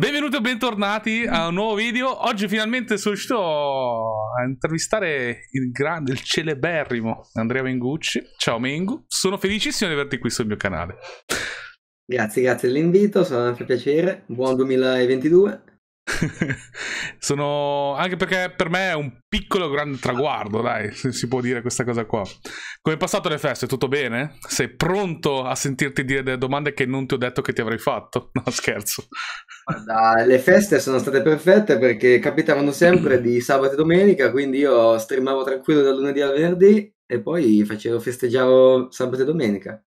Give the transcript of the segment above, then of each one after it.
Benvenuti e bentornati a un nuovo video. Oggi finalmente sono riuscito a intervistare il grande, il celeberrimo Andrea Mengucci. Ciao Mengu, sono felicissimo di averti qui sul mio canale. Grazie, grazie dell'invito, sarà un piacere. Buon 2022. sono anche perché per me è un piccolo grande traguardo, dai, se si può dire questa cosa qua. Come è passato le feste? Tutto bene? Sei pronto a sentirti dire delle domande che non ti ho detto che ti avrei fatto? No, scherzo. Guarda, le feste sono state perfette perché capitavano sempre di sabato e domenica, quindi io streamavo tranquillo dal lunedì al venerdì e poi facevo festeggiavo sabato e domenica.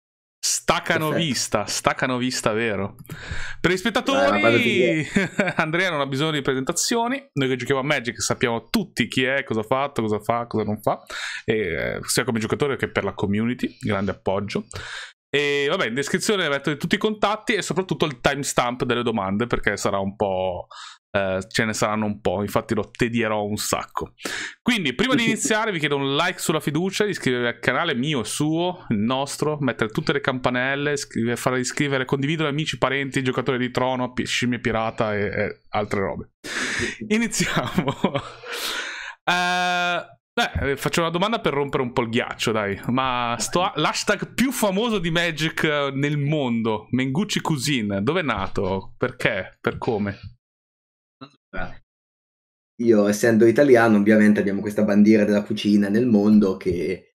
Staccano vista, staccano vista vero. Per gli spettatori, ah, Andrea non ha bisogno di presentazioni. Noi che giochiamo a Magic sappiamo tutti chi è, cosa ha fatto, cosa fa, cosa non fa, e, eh, sia come giocatore che per la community. Grande appoggio. E vabbè, in descrizione metto tutti i contatti e soprattutto il timestamp delle domande perché sarà un po' Uh, ce ne saranno un po', infatti lo tedierò un sacco. Quindi, prima di iniziare, vi chiedo un like sulla fiducia, di iscrivervi al canale mio e suo, il nostro, mettere tutte le campanelle, iscrivere, far iscrivere, condividere amici, parenti, giocatori di trono, scimmie pirata e, e altre robe. Iniziamo. uh, beh, eh, faccio una domanda per rompere un po' il ghiaccio, dai. Ma sto l'hashtag più famoso di Magic nel mondo, Mengucci Cuisine, dove è nato? Perché? Per come? Io, essendo italiano, ovviamente abbiamo questa bandiera della cucina nel mondo che,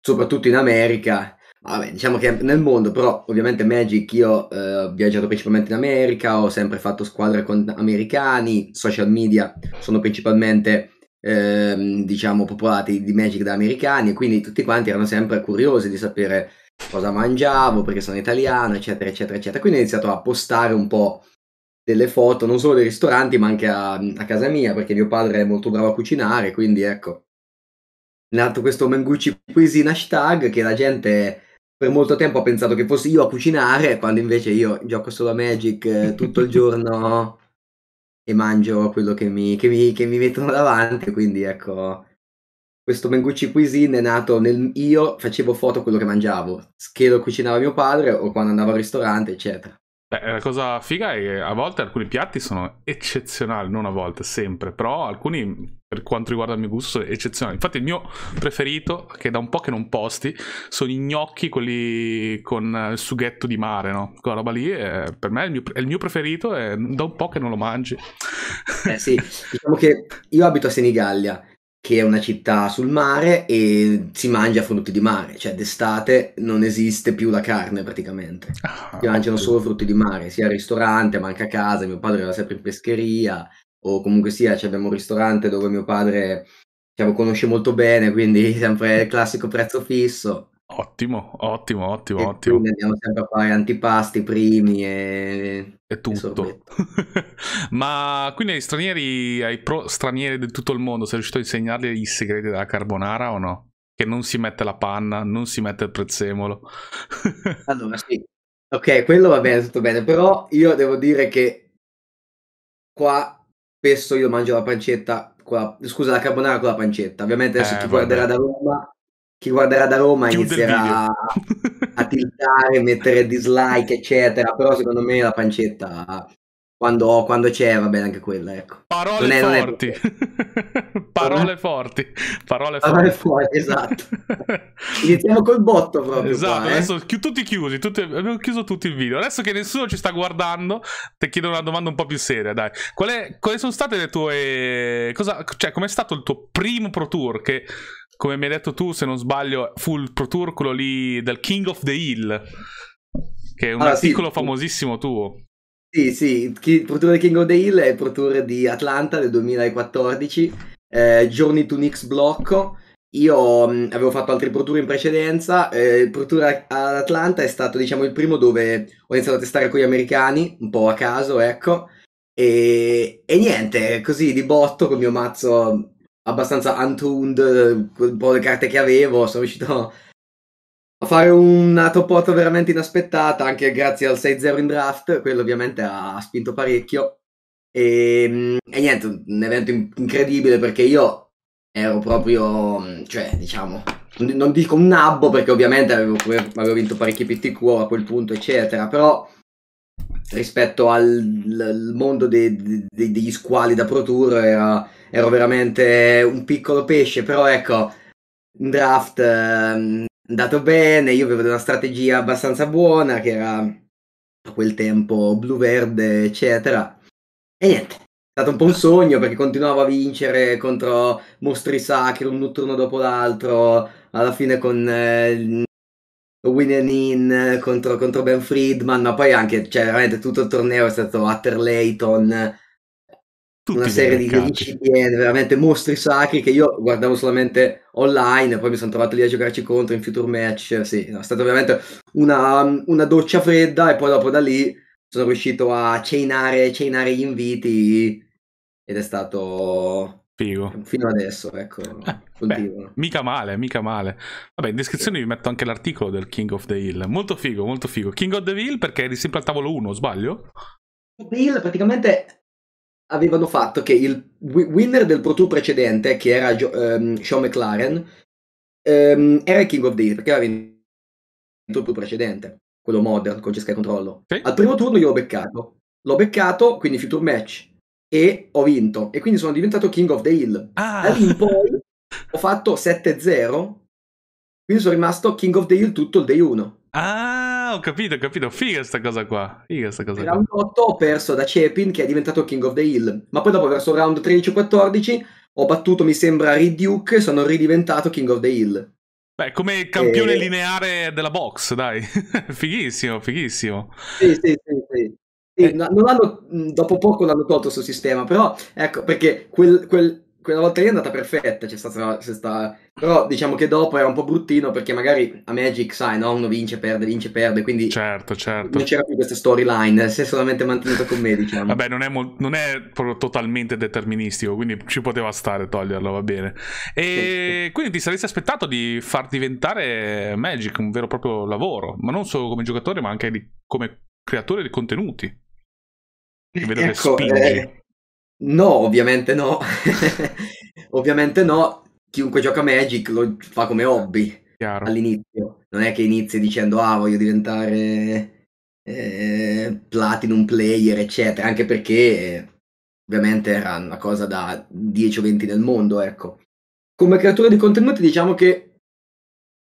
soprattutto in America, vabbè, diciamo che nel mondo, però ovviamente Magic io eh, ho viaggiato principalmente in America, ho sempre fatto squadre con americani, social media sono principalmente Ehm, diciamo popolati di Magic da americani quindi tutti quanti erano sempre curiosi di sapere cosa mangiavo perché sono italiano eccetera eccetera eccetera quindi ho iniziato a postare un po' delle foto non solo dei ristoranti ma anche a, a, casa mia perché mio padre è molto bravo a cucinare quindi ecco è nato questo Mengucci Cuisine hashtag che la gente per molto tempo ha pensato che fossi io a cucinare quando invece io gioco solo a Magic eh, tutto il giorno e mangio quello che mi, che mi, che mi mettono davanti quindi ecco questo Mengucci Cuisine è nato nel io facevo foto a quello che mangiavo che lo cucinava mio padre o quando andavo al ristorante eccetera Beh, la cosa figa è che a volte alcuni piatti sono eccezionali, non a volte, sempre, però alcuni, per quanto riguarda il mio gusto, sono eccezionali. Infatti il mio preferito, che da un po' che non posti, sono i gnocchi, quelli con il sughetto di mare, no? Quella roba lì, è, per me è il, mio, è il, mio, preferito e da un po' che non lo mangi. Eh sì, diciamo che io abito a Senigallia che è una città sul mare e si mangia frutti di mare, cioè d'estate non esiste più la carne praticamente, ah, si mangiano ok. solo frutti di mare, sia al ristorante ma anche a casa, mio padre era sempre in pescheria o comunque sia, cioè abbiamo un ristorante dove mio padre cioè, lo diciamo, conosce molto bene, quindi sempre il classico prezzo fisso Ottimo, ottimo, ottimo, e ottimo. Andiamo sempre a fare antipasti primi e, e tutto. E Ma quindi ai stranieri, ai pro stranieri di tutto il mondo, sei riuscito a insegnargli i segreti della carbonara o no? Che non si mette la panna, non si mette il prezzemolo. allora sì, ok, quello va bene, tutto bene, però io devo dire che qua spesso io mangio la pancetta, qua, scusa la carbonara con la pancetta, ovviamente adesso eh, chi guarderà da Roma chi guarderà da Roma Giù inizierà a tiltare, mettere dislike, eccetera. Però secondo me la pancetta quando, quando c'è va bene anche quella, ecco. Parole è, forti. Parole forti. Parole, Parole forti. esatto. Iniziamo col botto proprio. Esatto, qua, eh. adesso eh. tutti chiusi, tutti, abbiamo chiuso tutto il video. Adesso che nessuno ci sta guardando, ti chiedo una domanda un po' più seria, dai. Qual è, quali sono state le tue... Cosa, cioè, com'è stato il tuo primo Pro Tour che come mi hai detto tu, se non sbaglio, fu il Pro quello lì del King of the Hill, che è un allora, articolo sì. famosissimo tuo. Sì, sì, il Pro di King of the Hill è il Pro di Atlanta del 2014, eh, Journey to Nix Blocco. Io mh, mm, avevo fatto altri Pro in precedenza, eh, il Pro ad Atlanta è stato diciamo il primo dove ho iniziato a testare con gli americani, un po' a caso, ecco. E, e niente, così di botto col mio mazzo abbastanza untuned, un po' le carte che avevo, sono riuscito a fare una top 8 veramente inaspettata, anche grazie al 6-0 in draft, quello ovviamente ha spinto parecchio. E, ehm, e niente, un evento incredibile perché io ero proprio, cioè, diciamo, non dico un nabbo perché ovviamente avevo, avevo vinto parecchi PTQ a quel punto, eccetera, però rispetto al, mondo de, de, de, degli squali da Pro Tour era, ero veramente un piccolo pesce, però ecco, un draft eh, andato bene, io avevo una strategia abbastanza buona che era a quel tempo blu-verde, eccetera. E niente, è stato un po' un sogno perché continuavo a vincere contro mostri sacri un notturno dopo l'altro, alla fine con eh, Winning In eh, contro, contro, Ben Friedman, ma poi anche, cioè, veramente tutto il torneo è stato Atterlayton, eh, Tutti una serie di discipline, veramente mostri sacri che io guardavo solamente online, poi mi sono trovato lì a giocarci contro in future match, sì, no, è stata veramente una, mm, una, doccia fredda e poi dopo da lì sono riuscito a ceinare, ceinare gli inviti ed è stato... Figo. Fino adesso, ecco. Eh. Beh, mica male, mica male. Vabbè, in descrizione sì. vi metto anche l'articolo del King of the Hill. Molto figo, molto figo. King of the Hill perché eri sempre al tavolo 1, sbaglio? King of The Hill praticamente avevano fatto che il winner del Pro Tour precedente, che era jo- um, ehm, Sean McLaren, um, era il King of the Hill perché aveva vinto il Pro Tour precedente, quello modern con Cesca e Controllo. Sì. Al primo turno io l'ho beccato. L'ho beccato, quindi future match, e ho vinto. E quindi sono diventato King of the Hill. Ah. Da lì in poi ho fatto 7-0, quindi sono rimasto King of the Hill tutto il day 1. Ah, ho capito, ho capito. Figa sta cosa qua. Figa sta cosa round 8 ho perso da Cepin che è diventato King of the Hill, ma poi dopo verso round 13-14 ho battuto, mi sembra, Reduke e sono ridiventato King of the Hill. Beh, come campione e... Eh. lineare della box, dai. fighissimo, fighissimo. Sì, sì, sì. sì. sì eh. hanno, dopo poco l'hanno tolto questo sistema, però ecco perché quel, quel quella volta lì è andata perfetta, c'è stata, c'è stata, Però diciamo che dopo era un po' bruttino perché magari a Magic, sai, no? uno vince, perde, vince, perde, quindi... Certo, certo. Non c'era più questa storyline, si è solamente mantenuto con me, diciamo. Vabbè, non è, mo- non è totalmente deterministico, quindi ci poteva stare toglierlo, va bene. E sì. quindi ti saresti aspettato di far diventare Magic un vero e proprio lavoro, ma non solo come giocatore, ma anche di, come creatore di contenuti. Che vedo ecco, che spingi. Eh No, ovviamente no. Ovviamente no. Chiunque gioca Magic lo fa come hobby Chiaro. all'inizio. Non è che inizi dicendo ah, voglio diventare eh, platinum player, eccetera, anche perché eh, ovviamente era una cosa da 10 o 20 nel mondo, ecco. Come creatore di contenuti diciamo che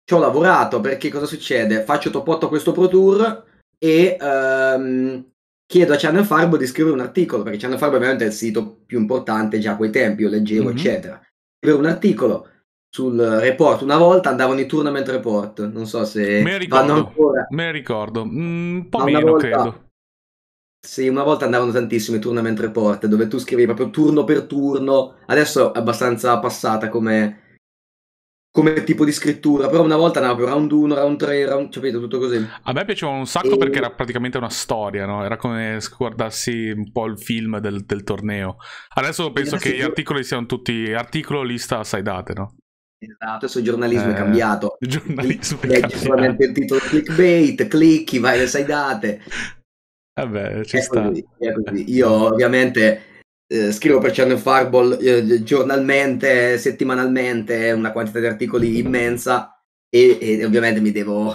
ci ho lavorato perché cosa succede? Faccio top 8 a questo Pro Tour e ehm, chiedo a Channel Farbo di scrivere un articolo, perché Channel Farbo è il sito più importante già a quei tempi, io leggevo, mm-hmm. eccetera. Scrivere un articolo sul report, una volta andavano i tournament report, non so se ricordo, vanno ancora. Me ricordo, mm, un po' meno volta, credo. Sì, una volta andavano tantissimi tournament report, dove tu scrivevi proprio turno per turno, adesso è abbastanza passata come come tipo di scrittura, però una volta era proprio round 1, round 3, round, capito, tutto così. A me piaceva un sacco e... perché era praticamente una storia, no? Era come se guardassi un po' il film del, del torneo. Adesso penso adesso che gli articoli siano tutti articolo, lista, sai date, no? Esatto, adesso il giornalismo eh, è cambiato. Il giornalismo è cambiato. solamente il titolo clickbait, clicchi, vai le sai date. Vabbè, ci è sta. Così, così. Io ovviamente eh, scrivo per Channel Fireball eh, eh, giornalmente, settimanalmente, una quantità di articoli immensa e, e ovviamente mi devo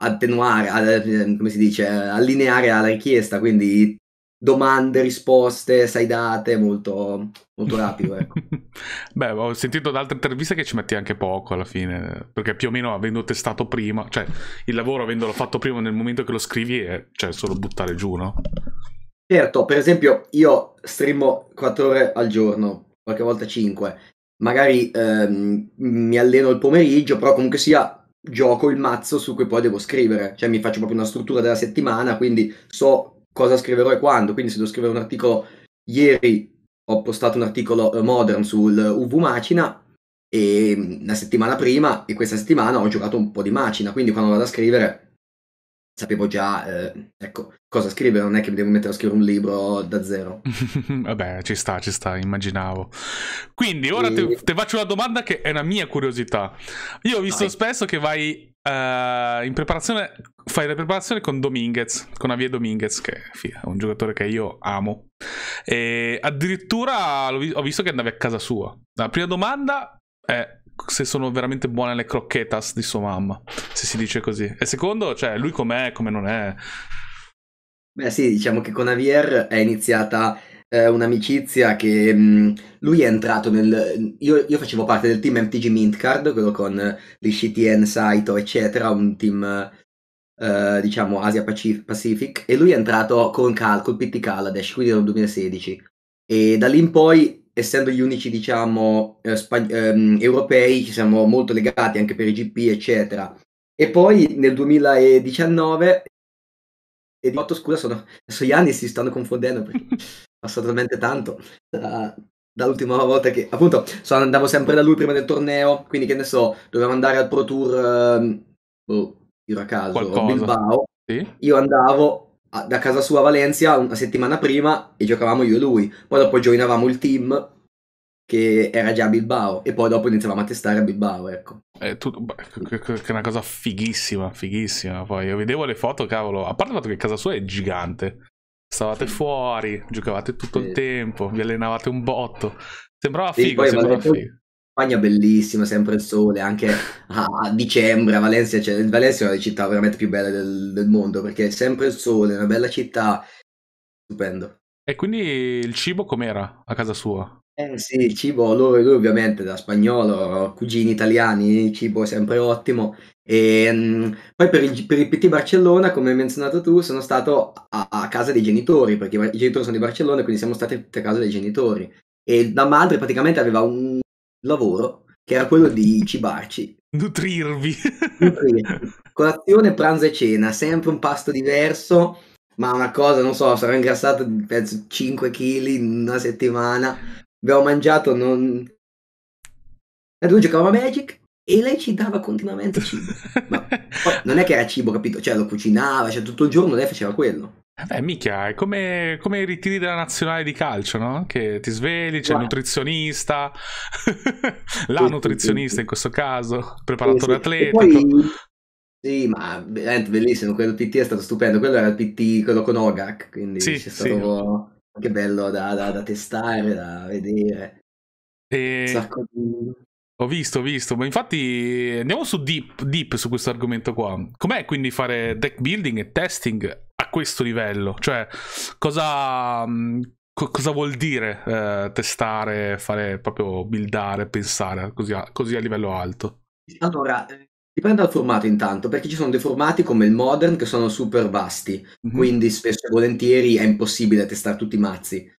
attenuare, a, eh, come si dice, allineare alla richiesta, quindi domande, risposte, sai date, molto, molto rapido. Ecco. Beh, ho sentito da altre interviste che ci metti anche poco alla fine, perché più o meno avendo testato prima, cioè il lavoro avendolo fatto prima nel momento che lo scrivi è cioè, solo buttare giù, no? Certo, per esempio io streamo 4 ore al giorno, qualche volta 5, magari ehm, mi alleno il pomeriggio, però comunque sia gioco il mazzo su cui poi devo scrivere, cioè mi faccio proprio una struttura della settimana, quindi so cosa scriverò e quando, quindi se devo scrivere un articolo ieri ho postato un articolo eh, modern sul UV Macina e mm, la settimana prima e questa settimana ho giocato un po' di Macina, quindi quando vado a scrivere sapevo già, eh, ecco, cosa scrivere, non è che mi devo mettere a scrivere un libro da zero. Vabbè, ci sta, ci sta, immaginavo. Quindi ora e... ti faccio una domanda che è una mia curiosità. Io ho visto no, spesso che vai uh, in preparazione, fai la preparazione con Dominguez, con Avie Dominguez, che è un giocatore che io amo. E addirittura ho visto che andavi a casa sua. La prima domanda è se sono veramente buone le croquetas di sua mamma, se si dice così. E secondo, cioè, lui com'è, come non è, Beh sì, diciamo che con Javier è iniziata eh, un'amicizia che mh, mm, lui è entrato nel... Io, io, facevo parte del team MTG Mintcard, quello con l'ICTN, Saito, eccetera, un team eh, diciamo Asia Pacific, e lui è entrato con Cal, col PT Kaladesh, quindi nel 2016. E da lì in poi, essendo gli unici, diciamo, eh, spag- ehm, europei, ci siamo molto legati anche per i GP, eccetera. E poi nel 2019 e di 8, scusa, sono... adesso gli anni si stanno confondendo perché è passato talmente tanto da, dall'ultima volta che, appunto, sono, andavo sempre da lui prima del torneo, quindi che ne so, dovevo andare al Pro Tour, um, boh, tiro a caso, a Bilbao. Sì? Io andavo a, da casa sua a Valencia una settimana prima e giocavamo io e lui. Poi dopo joinavamo il team che era già a Bilbao e poi dopo iniziavamo a testare a Bilbao, ecco. Eh, tu, è una cosa fighissima, fighissima. Poi io vedevo le foto, cavolo, a parte il fatto che casa sua è gigante. Stavate sì. fuori, giocavate tutto sì. il tempo, vi allenavate un botto. Sembrava sì, figo, sembrava figo. Spagna bellissima, sempre il sole, anche a dicembre a Valencia, cioè, Valencia è una delle città veramente più belle del, del mondo perché è sempre il sole, una bella città, stupendo. E quindi il cibo com'era a casa sua? Eh sì, il cibo lui lui ovviamente da spagnolo, cugini italiani, il cibo è sempre ottimo. Ehm, poi per il, per il PT Barcellona, come hai menzionato tu, sono stato a, a casa dei genitori, perché i genitori sono di Barcellona, quindi siamo stati tutti a casa dei genitori. E la madre praticamente aveva un lavoro che era quello di cibarci. Nutrirvi. Nutrirvi. Colazione, pranzo e cena, sempre un pasto diverso ma una cosa, non so, sarò ingrassato penso 5 kg in una settimana Abbiamo mangiato, non... ad un giocavamo a Magic e lei ci dava continuamente cibo. Ma non è che era cibo, capito? Cioè lo cucinava, cioè tutto il giorno lei faceva quello. Beh, mica, è come, come, i ritiri della nazionale di calcio, no? Che ti svegli, c'è il nutrizionista, la nutrizionista in questo caso, preparatore sì, sì. atletico. Poi, sì, ma veramente bellissimo, quello PT è stato stupendo, quello era il PT, quello con Ogak, quindi sì, c'è stato... Sì che bello da, da, da testare, da vedere. E... Sacco di... Ho visto, ho visto, ma infatti andiamo su deep, deep su questo argomento qua. Com'è quindi fare deck building e testing a questo livello? Cioè, cosa, mm, co- cosa vuol dire eh, testare, fare proprio buildare, pensare così a, così a livello alto? Allora, eh, Dipende dal formato intanto, perché ci sono dei formati come il Modern che sono super vasti, mm-hmm. quindi spesso e volentieri è impossibile testare tutti i mazzi.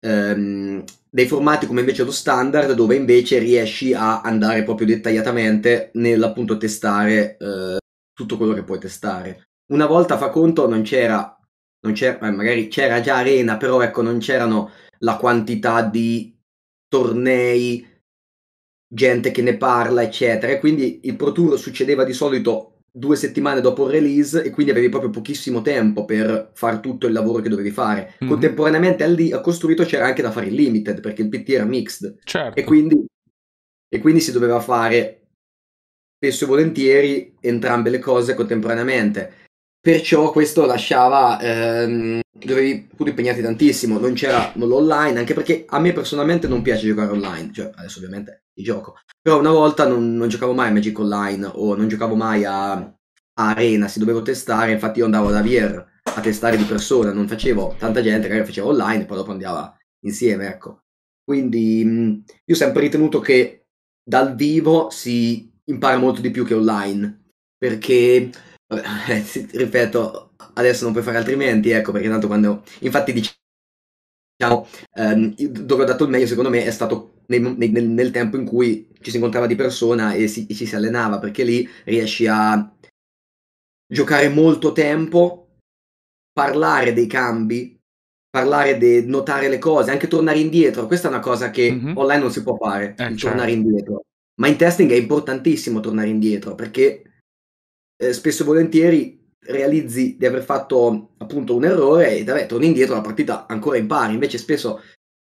Ehm, dei formati come invece lo Standard, dove invece riesci a andare proprio dettagliatamente nell'appunto testare eh, tutto quello che puoi testare. Una volta fa conto non c'era, non c'era eh, magari c'era già Arena, però ecco non c'erano la quantità di tornei gente che ne parla, eccetera. E quindi il Pro Tour succedeva di solito due settimane dopo il release e quindi avevi proprio pochissimo tempo per fare tutto il lavoro che dovevi fare. Mm-hmm. Contemporaneamente al, li- al costruito c'era anche da fare il limited perché il PT era mixed. Certo. E quindi, e quindi si doveva fare spesso e volentieri entrambe le cose contemporaneamente Perciò questo lasciava, ehm, dovevi pure impegnarti tantissimo, non c'era l'online, anche perché a me personalmente non piace giocare online, cioè adesso ovviamente ti gioco, però una volta non, non, giocavo mai a Magic Online o non giocavo mai a, a Arena, si dovevo testare, infatti io andavo da VR a testare di persona, non facevo tanta gente, magari facevo online, poi dopo andava insieme, ecco. Quindi mh, io ho sempre ritenuto che dal vivo si impara molto di più che online, perché ripeto, adesso non puoi fare altrimenti, ecco, perché tanto quando... Infatti diciamo, ehm, dove ho dato il meglio secondo me è stato nel, nel, nel tempo in cui ci si incontrava di persona e, si, e ci si allenava, perché lì riesci a giocare molto tempo, parlare dei cambi, parlare, di notare le cose, anche tornare indietro. Questa è una cosa che mm-hmm. online non si può fare, eh, certo. tornare certo. indietro. Ma in testing è importantissimo tornare indietro, perché eh, spesso e volentieri realizzi di aver fatto appunto un errore e vabbè, torni indietro, la partita ancora impari. Invece spesso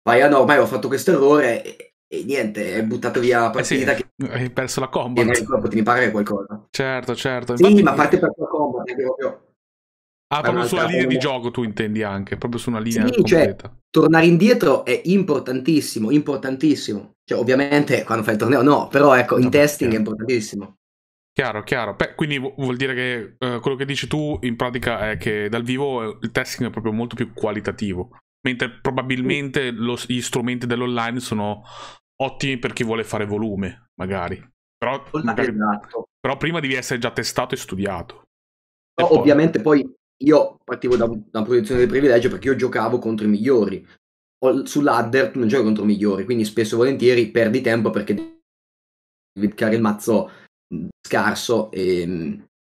vai a no, ormai ho fatto questo errore e, e niente, è buttato via la partita. Eh sì, che... Hai perso la combo. E non ti imparare qualcosa. Certo, certo. Sì, Infatti... ma parte per la combo, è proprio... Ah, proprio sulla linea di gioco tu intendi anche, proprio su una linea sì, cioè, tornare indietro è importantissimo, importantissimo. Cioè, ovviamente quando fai il torneo no, però ecco, in Vabbè, testing certo. è importantissimo. Chiaro, chiaro. Beh, quindi vuol dire che eh, quello che dici tu in pratica è che dal vivo eh, il testing è proprio molto più qualitativo, mentre probabilmente lo, gli strumenti dell'online sono ottimi per chi vuole fare volume, magari. Però, magari, esatto. però prima devi essere già testato e studiato. No, e poi... Ovviamente poi io partivo da, da una posizione di privilegio perché io giocavo contro i migliori. Sull'adder non giochi contro i migliori, quindi spesso e volentieri perdi tempo perché devi cliccare il mazzo scarso e,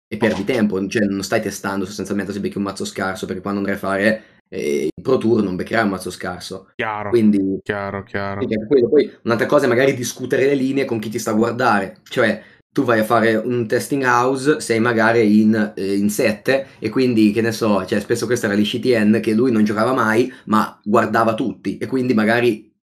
e perdi tempo, cioè non stai testando sostanzialmente se becchi un mazzo scarso, perché quando andrai a fare eh, Pro Tour non beccherai un mazzo scarso. Chiaro, Quindi, chiaro, chiaro. Quello, poi un'altra cosa è magari discutere le linee con chi ti sta a guardare, cioè tu vai a fare un testing house, sei magari in, eh, in 7 e quindi che ne so, cioè spesso questo era l'ICTN che lui non giocava mai ma guardava tutti e quindi magari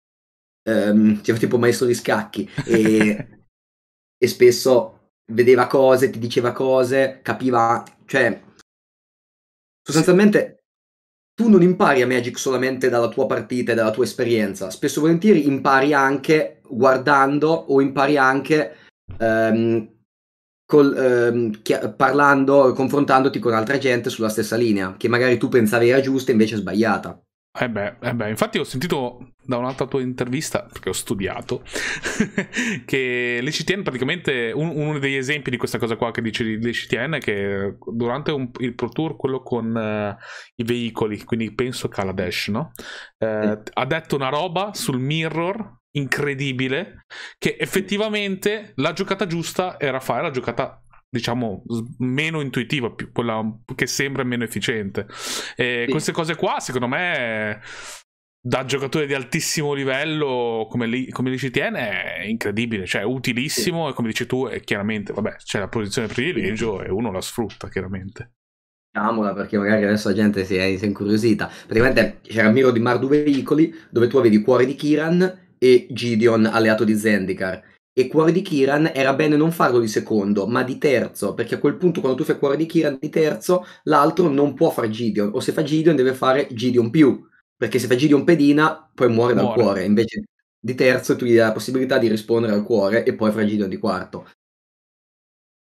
ehm, c'era tipo maestro di scacchi e, e spesso vedeva cose, ti diceva cose, capiva, cioè sostanzialmente tu non impari a Magic solamente dalla tua partita e dalla tua esperienza, spesso e volentieri impari anche guardando o impari anche ehm, col, ehm, chi- parlando, confrontandoti con altra gente sulla stessa linea, che magari tu pensavi era giusta e invece sbagliata. Eh beh, eh beh, infatti ho sentito da un'altra tua intervista, perché ho studiato, che l'ECTN praticamente, un, uno degli esempi di questa cosa qua che dice l'ECTN è che durante un, il Pro Tour, quello con uh, i veicoli, quindi penso Kaladesh, no? Uh, sì. Ha detto una roba sul mirror incredibile che effettivamente la giocata giusta era fare la giocata diciamo meno intuitiva, più quella che sembra meno efficiente. E sì. Queste cose qua, secondo me, da giocatore di altissimo livello come, li, come l'ICTN è incredibile, cioè è utilissimo sì. e come dici tu, è chiaramente, vabbè, c'è la posizione di privilegio e uno la sfrutta, chiaramente. Diciamola perché magari adesso la gente si è, si è incuriosita. Praticamente c'era Miro di Mardu Veicoli dove tu avevi Cuore di Kiran e Gideon alleato di Zendikar e cuore di Kiran era bene non farlo di secondo, ma di terzo, perché a quel punto quando tu fai cuore di Kiran di terzo, l'altro non può fare Gideon, o se fa Gideon deve fare Gideon più, perché se fa Gideon pedina poi muore, muore. dal cuore, invece di terzo tu gli dai la possibilità di rispondere al cuore e poi fare Gideon di quarto.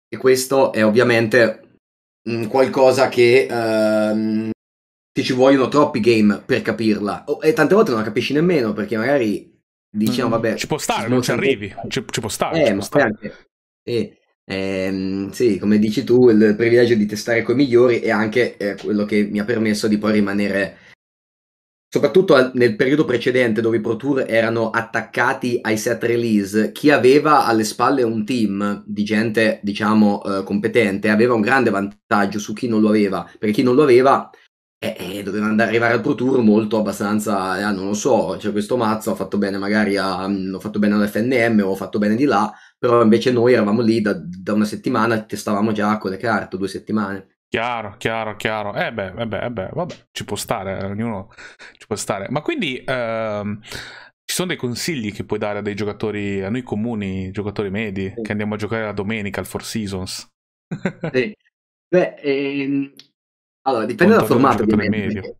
E questo è ovviamente mh, mm, qualcosa che ehm, ti ci vogliono troppi game per capirla, e tante volte non la capisci nemmeno, perché magari diciamo, vabbè ci può stare non ci arrivi ci, ci, può stare, eh, ci può stare. Anche, eh, ehm, sì come dici tu il privilegio di testare con i migliori è anche eh, quello che mi ha permesso di poi rimanere soprattutto al, nel periodo precedente dove i Pro Tour erano attaccati ai set release chi aveva alle spalle un team di gente diciamo eh, competente aveva un grande vantaggio su chi non lo aveva perché chi non lo aveva eh, eh, doveva arrivare al Pro Tour molto abbastanza, eh, ah, non lo so, cioè questo mazzo ha fatto bene magari a, mh, mm, ho fatto bene all'FNM o ho fatto bene di là, però invece noi eravamo lì da, da una settimana, testavamo già con le carte, due settimane. Chiaro, chiaro, chiaro. Eh beh, eh beh, eh beh, vabbè, ci può stare, eh, ognuno ci può stare. Ma quindi ehm, ci sono dei consigli che puoi dare a dei giocatori, a noi comuni, giocatori medi, sì. che andiamo a giocare la domenica al Four Seasons? sì. Beh, ehm, allora, dipende dal formato. Ovviamente,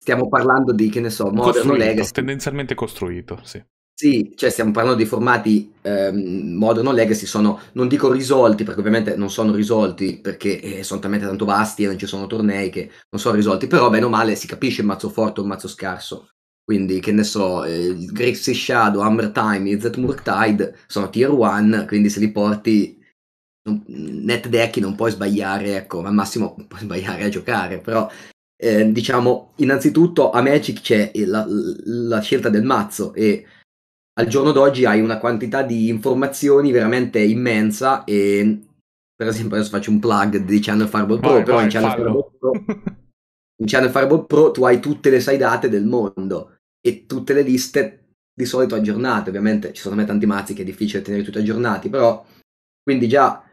stiamo parlando di, che ne so, Modern costruito, Legacy. Tendenzialmente costruito, sì. Sì, cioè stiamo parlando di formati ehm, Modern Legacy, sono, non dico risolti, perché ovviamente non sono risolti, perché eh, sono talmente tanto vasti e non ci sono tornei che non sono risolti, però bene o male si capisce il mazzo forte o il mazzo scarso. Quindi, che ne so, eh, Grixis Shadow, Hammer Time, Zedmurk Tide sono tier 1, quindi se li porti non, NetDeck non puoi sbagliare, ecco, al massimo puoi sbagliare a giocare, però eh, diciamo, innanzitutto a Magic c'è la, la, scelta del mazzo e al giorno d'oggi hai una quantità di informazioni veramente immensa e per esempio adesso faccio un plug di Channel Fireball Pro, vai, però vai, in, Channel Fireball Pro, in Channel Fireball Pro tu hai tutte le side date del mondo e tutte le liste di solito aggiornate, ovviamente ci sono tanti mazzi che è difficile tenere tutti aggiornati, però quindi già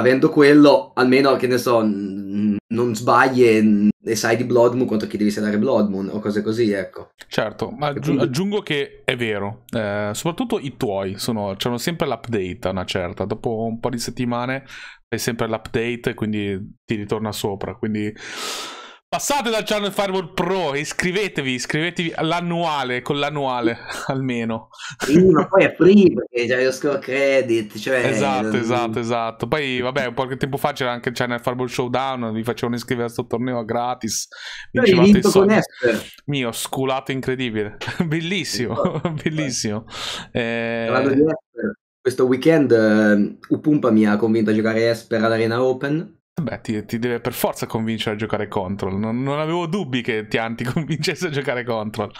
avendo quello, almeno che ne so, non sbagli e, e, sai di Blood Moon quanto chi devi sedare Blood Moon o cose così, ecco. Certo, ma aggi- aggiungo che è vero, eh, soprattutto i tuoi sono, c'hanno sempre l'update a una certa, dopo un po' di settimane hai sempre l'update e quindi ti ritorna sopra, quindi Passate dal Channel Firewall Pro e iscrivetevi, iscrivetevi all'annuale, con l'annuale almeno. Sì, ma poi è free perché già io score credit, cioè... Esatto, esatto, esatto. Poi, vabbè, un qualche tempo fa c'era anche il Channel Firewall Showdown, vi facevano iscrivere a questo torneo gratis. Vincevate vinto con Esper. Mio, sculato incredibile. Bellissimo, bellissimo. Eh... Questo weekend eh, Upumpa mi ha convinto a giocare Esper all'Arena Open Beh, ti, ti, deve per forza convincere a giocare Control. Non, non avevo dubbi che Tian ti convincesse a giocare Control.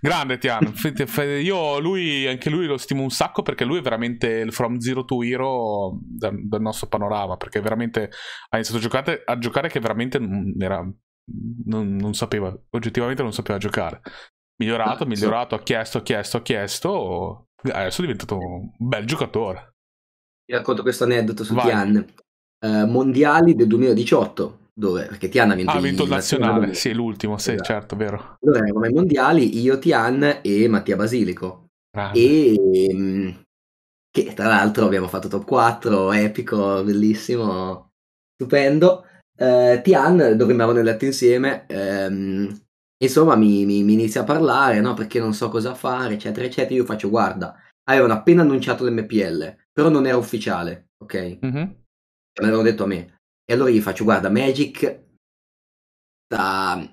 Grande Tian. Io, lui, anche lui lo stimo un sacco perché lui è veramente il From Zero to Hero del, del nostro panorama. Perché veramente ha iniziato a giocare, a giocare che veramente era, non, non, sapeva, oggettivamente non sapeva giocare. Migliorato, ah, migliorato, sì. ha chiesto, ha chiesto, ha chiesto. Adesso è diventato un bel giocatore. Vi racconto questo aneddoto su Vai. Tian eh, mondiali del 2018, dove, perché Tian ha vinto, ah, vinto il nazionale, nazionale, sì, l'ultimo, sì, esatto. certo, vero. Allora, come mondiali, io, Tian e Mattia Basilico. Grande. E mm, che tra l'altro abbiamo fatto top 4, epico, bellissimo, stupendo. Eh, Tian, dove mi abbiamo letto insieme, ehm, insomma mi, mi, mi, inizia a parlare, no? Perché non so cosa fare, eccetera, eccetera. Io faccio, guarda, avevano appena annunciato l'MPL, però non era ufficiale, ok? Mm-hmm me l'avevano detto a me. E allora gli faccio, guarda, Magic sta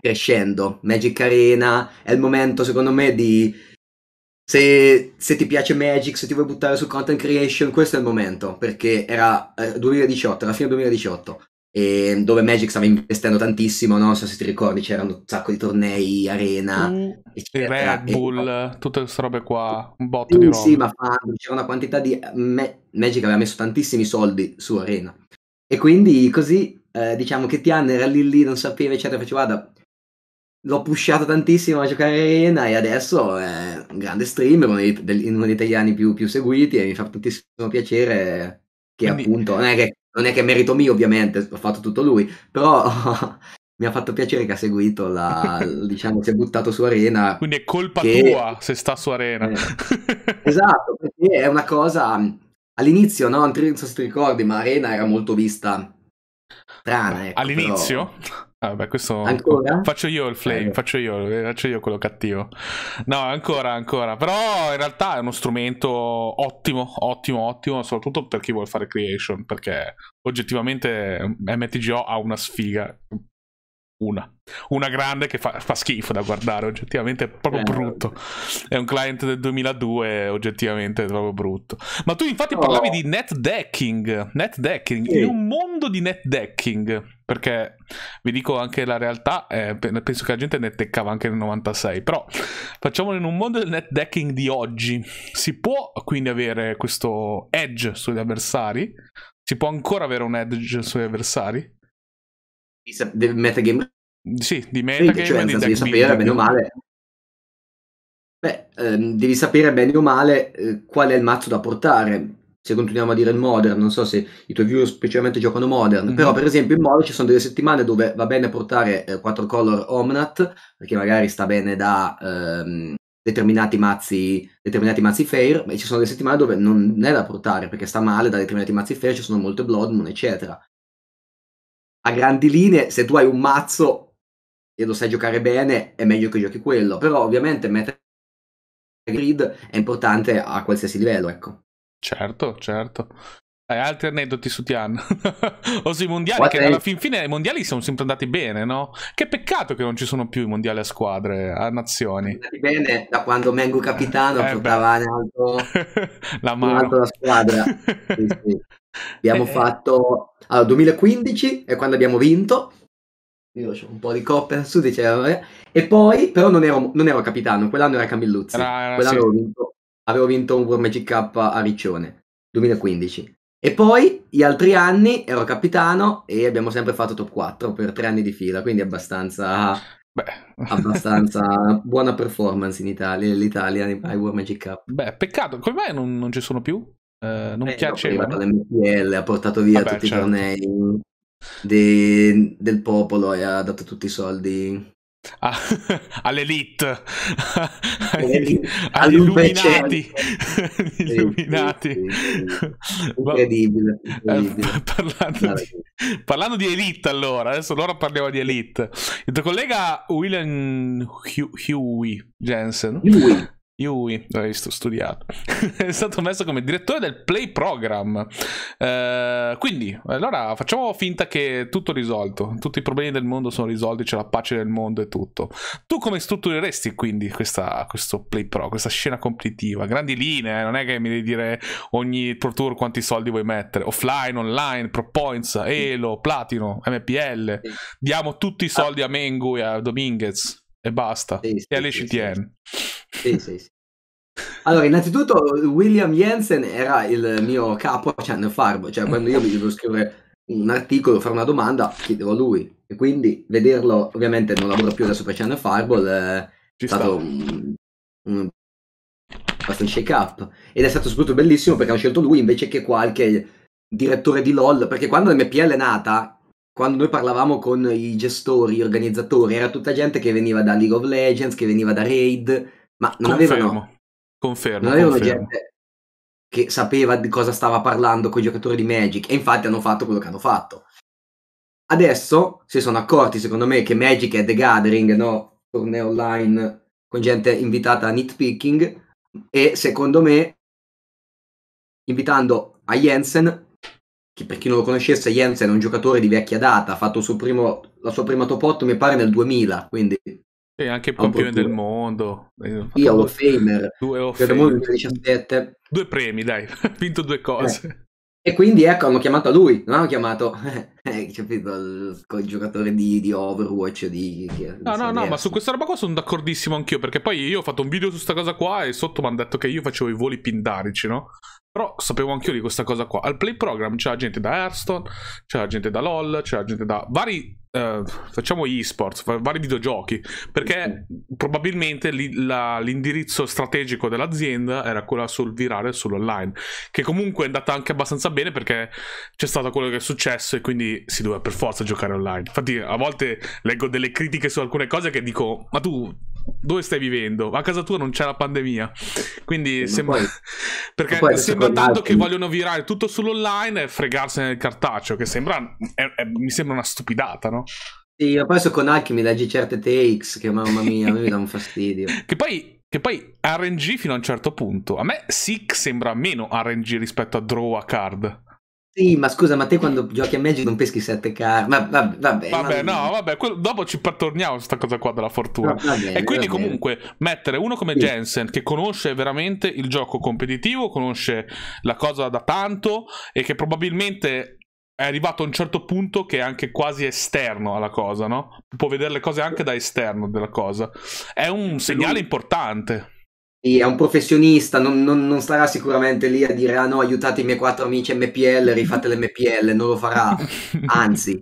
crescendo, Magic Arena, è il momento secondo me di... Se, se ti piace Magic, se ti vuoi buttare su content creation, questo è il momento, perché era 2018, eh, era fine 2018 eh, dove Magic stava investendo tantissimo, non so se ti ricordi, c'erano un sacco di tornei, arena, mm, eccetera. Red Bull, e... tutte queste robe qua, un botto sì, di roba. Sì, ma c'era una quantità di... Me... Magic aveva messo tantissimi soldi su arena. E quindi così, eh, diciamo che Tian era lì lì, non sapeva, eccetera, faceva, guarda, l'ho pushato tantissimo a giocare arena e adesso è un grande streamer, uno dei, degli, uno degli italiani più, più seguiti e mi fa tantissimo piacere che Quindi, appunto non è che non è che è merito mio ovviamente, ho fatto tutto lui, però mi ha fatto piacere che ha seguito la, diciamo, si è buttato su Arena. Quindi è colpa che... tua se sta su Arena. Eh, esatto, perché è una cosa, all'inizio, no? non so se ti ricordi, ma Arena era molto vista strana. Ecco, all'inizio? Però... Ah, beh, questo ancora? faccio io il flame, eh. faccio, io, eh, faccio io quello cattivo. No, ancora, ancora. Però in realtà è uno strumento ottimo, ottimo, ottimo, soprattutto per chi vuole fare creation, perché oggettivamente eh, MTGO ha una sfiga. Una. Una grande che fa, fa schifo da guardare, oggettivamente è proprio eh, brutto. È un client del 2002, oggettivamente è proprio brutto. Ma tu infatti oh. parlavi di net decking, net decking, sì. in un mondo di net decking perché vi dico anche la realtà, eh, penso che la gente netteccava anche nel 96, però facciamolo in un mondo del netdecking di oggi, si può quindi avere questo edge sugli avversari? Si può ancora avere un edge sugli avversari? Del metagame? Sì, di metagame. Cioè, di devi sapere bene o male. Beh, ehm, devi sapere bene o male eh, qual è il mazzo da portare se continuiamo a dire il modern, non so se i tuoi viewer specialmente giocano modern, mm-hmm. però per esempio in modern ci sono delle settimane dove va bene portare eh, 4 color Omnat, perché magari sta bene da ehm, determinati mazzi, determinati mazzi fair, ma ci sono delle settimane dove non è da portare perché sta male da determinati mazzi fair, ci sono molte Blood Moon, eccetera. A grandi linee, se tu hai un mazzo e lo sai giocare bene, è meglio che giochi quello, però ovviamente mettere grid è importante a qualsiasi livello, ecco. Certo, certo. Hai altri aneddoti su Tian? o sui mondiali, What che alla eh. fin fine i mondiali sono sempre andati bene, no? Che peccato che non ci sono più i mondiali a squadre, a nazioni. Andati bene da quando Mengo capitano eh, portava eh, in alto, la mano. in alto la squadra. sì, sì. Abbiamo eh. fatto... Allora, 2015 è quando abbiamo vinto. Io ho un po' di coppe su, diceva. Eh, e poi, però non ero, non ero capitano, quell'anno era Camilluzzi. Era, era, quell'anno sì. ho vinto avevo vinto un World Magic Cup a Riccione, 2015. E poi gli altri anni ero capitano e abbiamo sempre fatto top 4 per tre anni di fila, quindi abbastanza, abbastanza buona performance in Italia, l'Italia ai World Magic Cup. Beh, peccato, come mai non, non ci sono più? Eh, non eh, piaceva. No, l'MPL ha portato via Vabbè, tutti certo. i tornei de, del popolo e ha dato tutti i soldi Ah, all'elite, agli, agli illuminati, illuminati. Incredibile, eh, incredibile. parlando, di, parlando, di, elite allora adesso loro parliamo di elite il tuo collega William Huey Jensen Huey Yui, l'hai visto, studiato, è stato messo come direttore del Play Program. Eh, quindi, allora facciamo finta che è tutto risolto, tutti i problemi del mondo sono risolti, c'è la pace nel mondo e tutto. Tu come struttureresti quindi questa, questo Play Pro, questa scena competitiva? Grandi linee, eh? non è che mi devi dire ogni Pro Tour quanti soldi vuoi mettere, offline, online, Pro Points, Elo, Platino, MPL, diamo tutti i soldi a Mengu e a Dominguez e basta, e alle CTN. Sì, sì, sì. Allora, innanzitutto William Jensen era il mio capo a Channel Farm, cioè mm. quando io mi devo scrivere un articolo, fare una domanda, chiedevo a lui. E quindi vederlo, ovviamente non lavoro più adesso per Channel Fireball, eh, è stato un, un, abbastanza shake up. Ed è stato soprattutto bellissimo perché hanno scelto lui invece che qualche direttore di LOL, perché quando MPL è nata, quando noi parlavamo con i gestori, gli organizzatori, era tutta gente che veniva da League of Legends, che veniva da Raid, ma non confermo, avevano, confermo, non avevano confermo. gente che sapeva di cosa stava parlando con i giocatori di Magic e infatti hanno fatto quello che hanno fatto. Adesso si sono accorti, secondo me, che Magic è The Gathering, no? Torneo online con gente invitata a nitpicking e secondo me invitando a Jensen che per chi non lo conoscesse Jensen è un giocatore di vecchia data ha fatto suo primo, la sua prima top 8 mi pare nel 2000 quindi e anche il ah, campione del mondo. Io Hall of Famer. Due of Famer. 2017. Due premi, dai. Ha vinto due cose. Eh. E quindi ecco, hanno chiamato a lui, non hanno chiamato eh, capito, il, il giocatore di, di Overwatch. Di, di no, no, no, ma eh. su questa roba qua sono d'accordissimo anch'io, perché poi io ho fatto un video su questa cosa qua e sotto mi hanno detto che io facevo i voli pindarici, no? Però sapevo anch'io di questa cosa qua. Al Play Program c'era gente da Hearthstone, c'era gente da LOL, c'era gente da vari uh, facciamo esports, vari videogiochi, perché sì. probabilmente li, la, l'indirizzo strategico dell'azienda era quello sul virale e sull'online, che comunque è andata anche abbastanza bene perché c'è stato quello che è successo e quindi si doveva per forza giocare online. Infatti a volte leggo delle critiche su alcune cose che dico, ma tu dove stai vivendo? A casa tua non c'è la pandemia. Quindi eh, sembra... Puoi, perché sembra tanto che vogliono virare tutto sull'online e fregarsene nel cartaceo, che sembra, è, è, mi sembra una stupidata, no? Sì, ma poi adesso con Alchemy leggi certe takes che mamma mia, a me mi dà un fastidio. che poi che poi RNG fino a un certo punto. A me Sick sembra meno RNG rispetto a Draw a Card. Sì, ma scusa, ma te quando giochi a Magic non peschi sette carte? Ma, va, vabbè, vabbè no, vabbè, que- dopo ci torniamo a questa cosa qua della fortuna. No, bene, e quindi comunque mettere uno come sì. Jensen che conosce veramente il gioco competitivo, conosce la cosa da tanto e che probabilmente è arrivato a un certo punto che è anche quasi esterno alla cosa, no? Può vedere le cose anche da esterno della cosa. È un segnale importante è un professionista, non, non, non, starà sicuramente lì a dire ah no, aiutate i miei quattro amici MPL, rifate l'MPL, non lo farà. Anzi,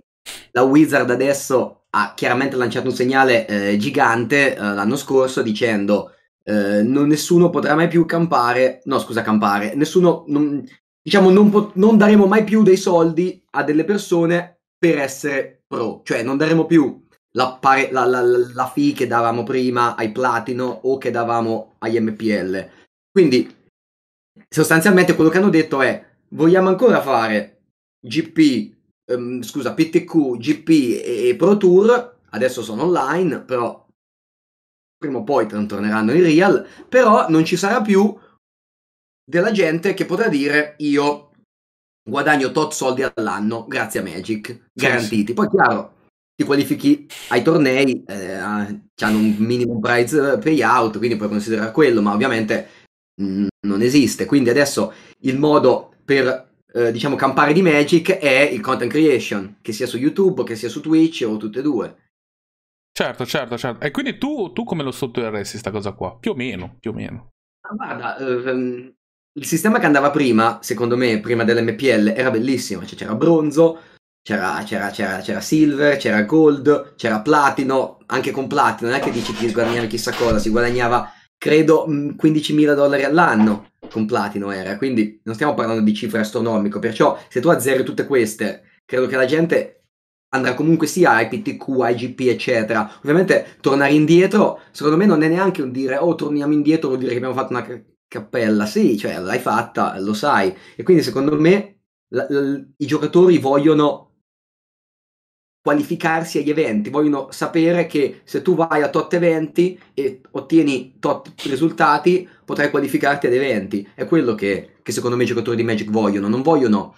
la Wizard adesso ha chiaramente lanciato un segnale eh, gigante eh, l'anno scorso dicendo eh, non, nessuno potrà mai più campare, no scusa campare, nessuno, non, diciamo non, pot- non daremo mai più dei soldi a delle persone per essere pro, cioè non daremo più la, la, la, la fee che davamo prima ai platino o che davamo agli MPL. Quindi sostanzialmente quello che hanno detto è vogliamo ancora fare GP, ehm, scusa, PTQ, GP e, e Pro Tour, adesso sono online, però prima o poi torneranno in real, però non ci sarà più della gente che potrà dire io guadagno tot soldi all'anno grazie a Magic, garantiti. Poi chiaro, ti qualifichi ai tornei, eh, hanno un minimo prize payout, quindi puoi considerare quello, ma ovviamente mh, mm, non esiste. Quindi adesso il modo per eh, diciamo campare di Magic è il content creation, che sia su YouTube, che sia su Twitch o tutte e due. Certo, certo, certo. E quindi tu, tu come lo sottoterresti questa cosa qua? Più o meno, più o meno. Ah, guarda, eh, ehm, il sistema che andava prima, secondo me, prima dell'MPL, era bellissimo. Cioè, c'era bronzo, c'era, c'era, c'era, c'era Silver, c'era Gold, c'era Platino, anche con Platino non è che dici che guadagnava chissà cosa, si guadagnava credo 15.000 mm, dollari all'anno con Platino era, quindi non stiamo parlando di cifre astronomiche, perciò se tu azzeri tutte queste, credo che la gente andrà comunque sia a IPTQ, IGP, eccetera. Ovviamente tornare indietro, secondo me non è neanche un dire oh torniamo indietro, vuol dire che abbiamo fatto una cappella, sì, cioè l'hai fatta, lo sai, e quindi secondo me l- l- i giocatori vogliono qualificarsi agli eventi, vogliono sapere che se tu vai a tot eventi e ottieni tot risultati potrai qualificarti ad eventi. È quello che, che secondo me i giocatori di Magic vogliono, non vogliono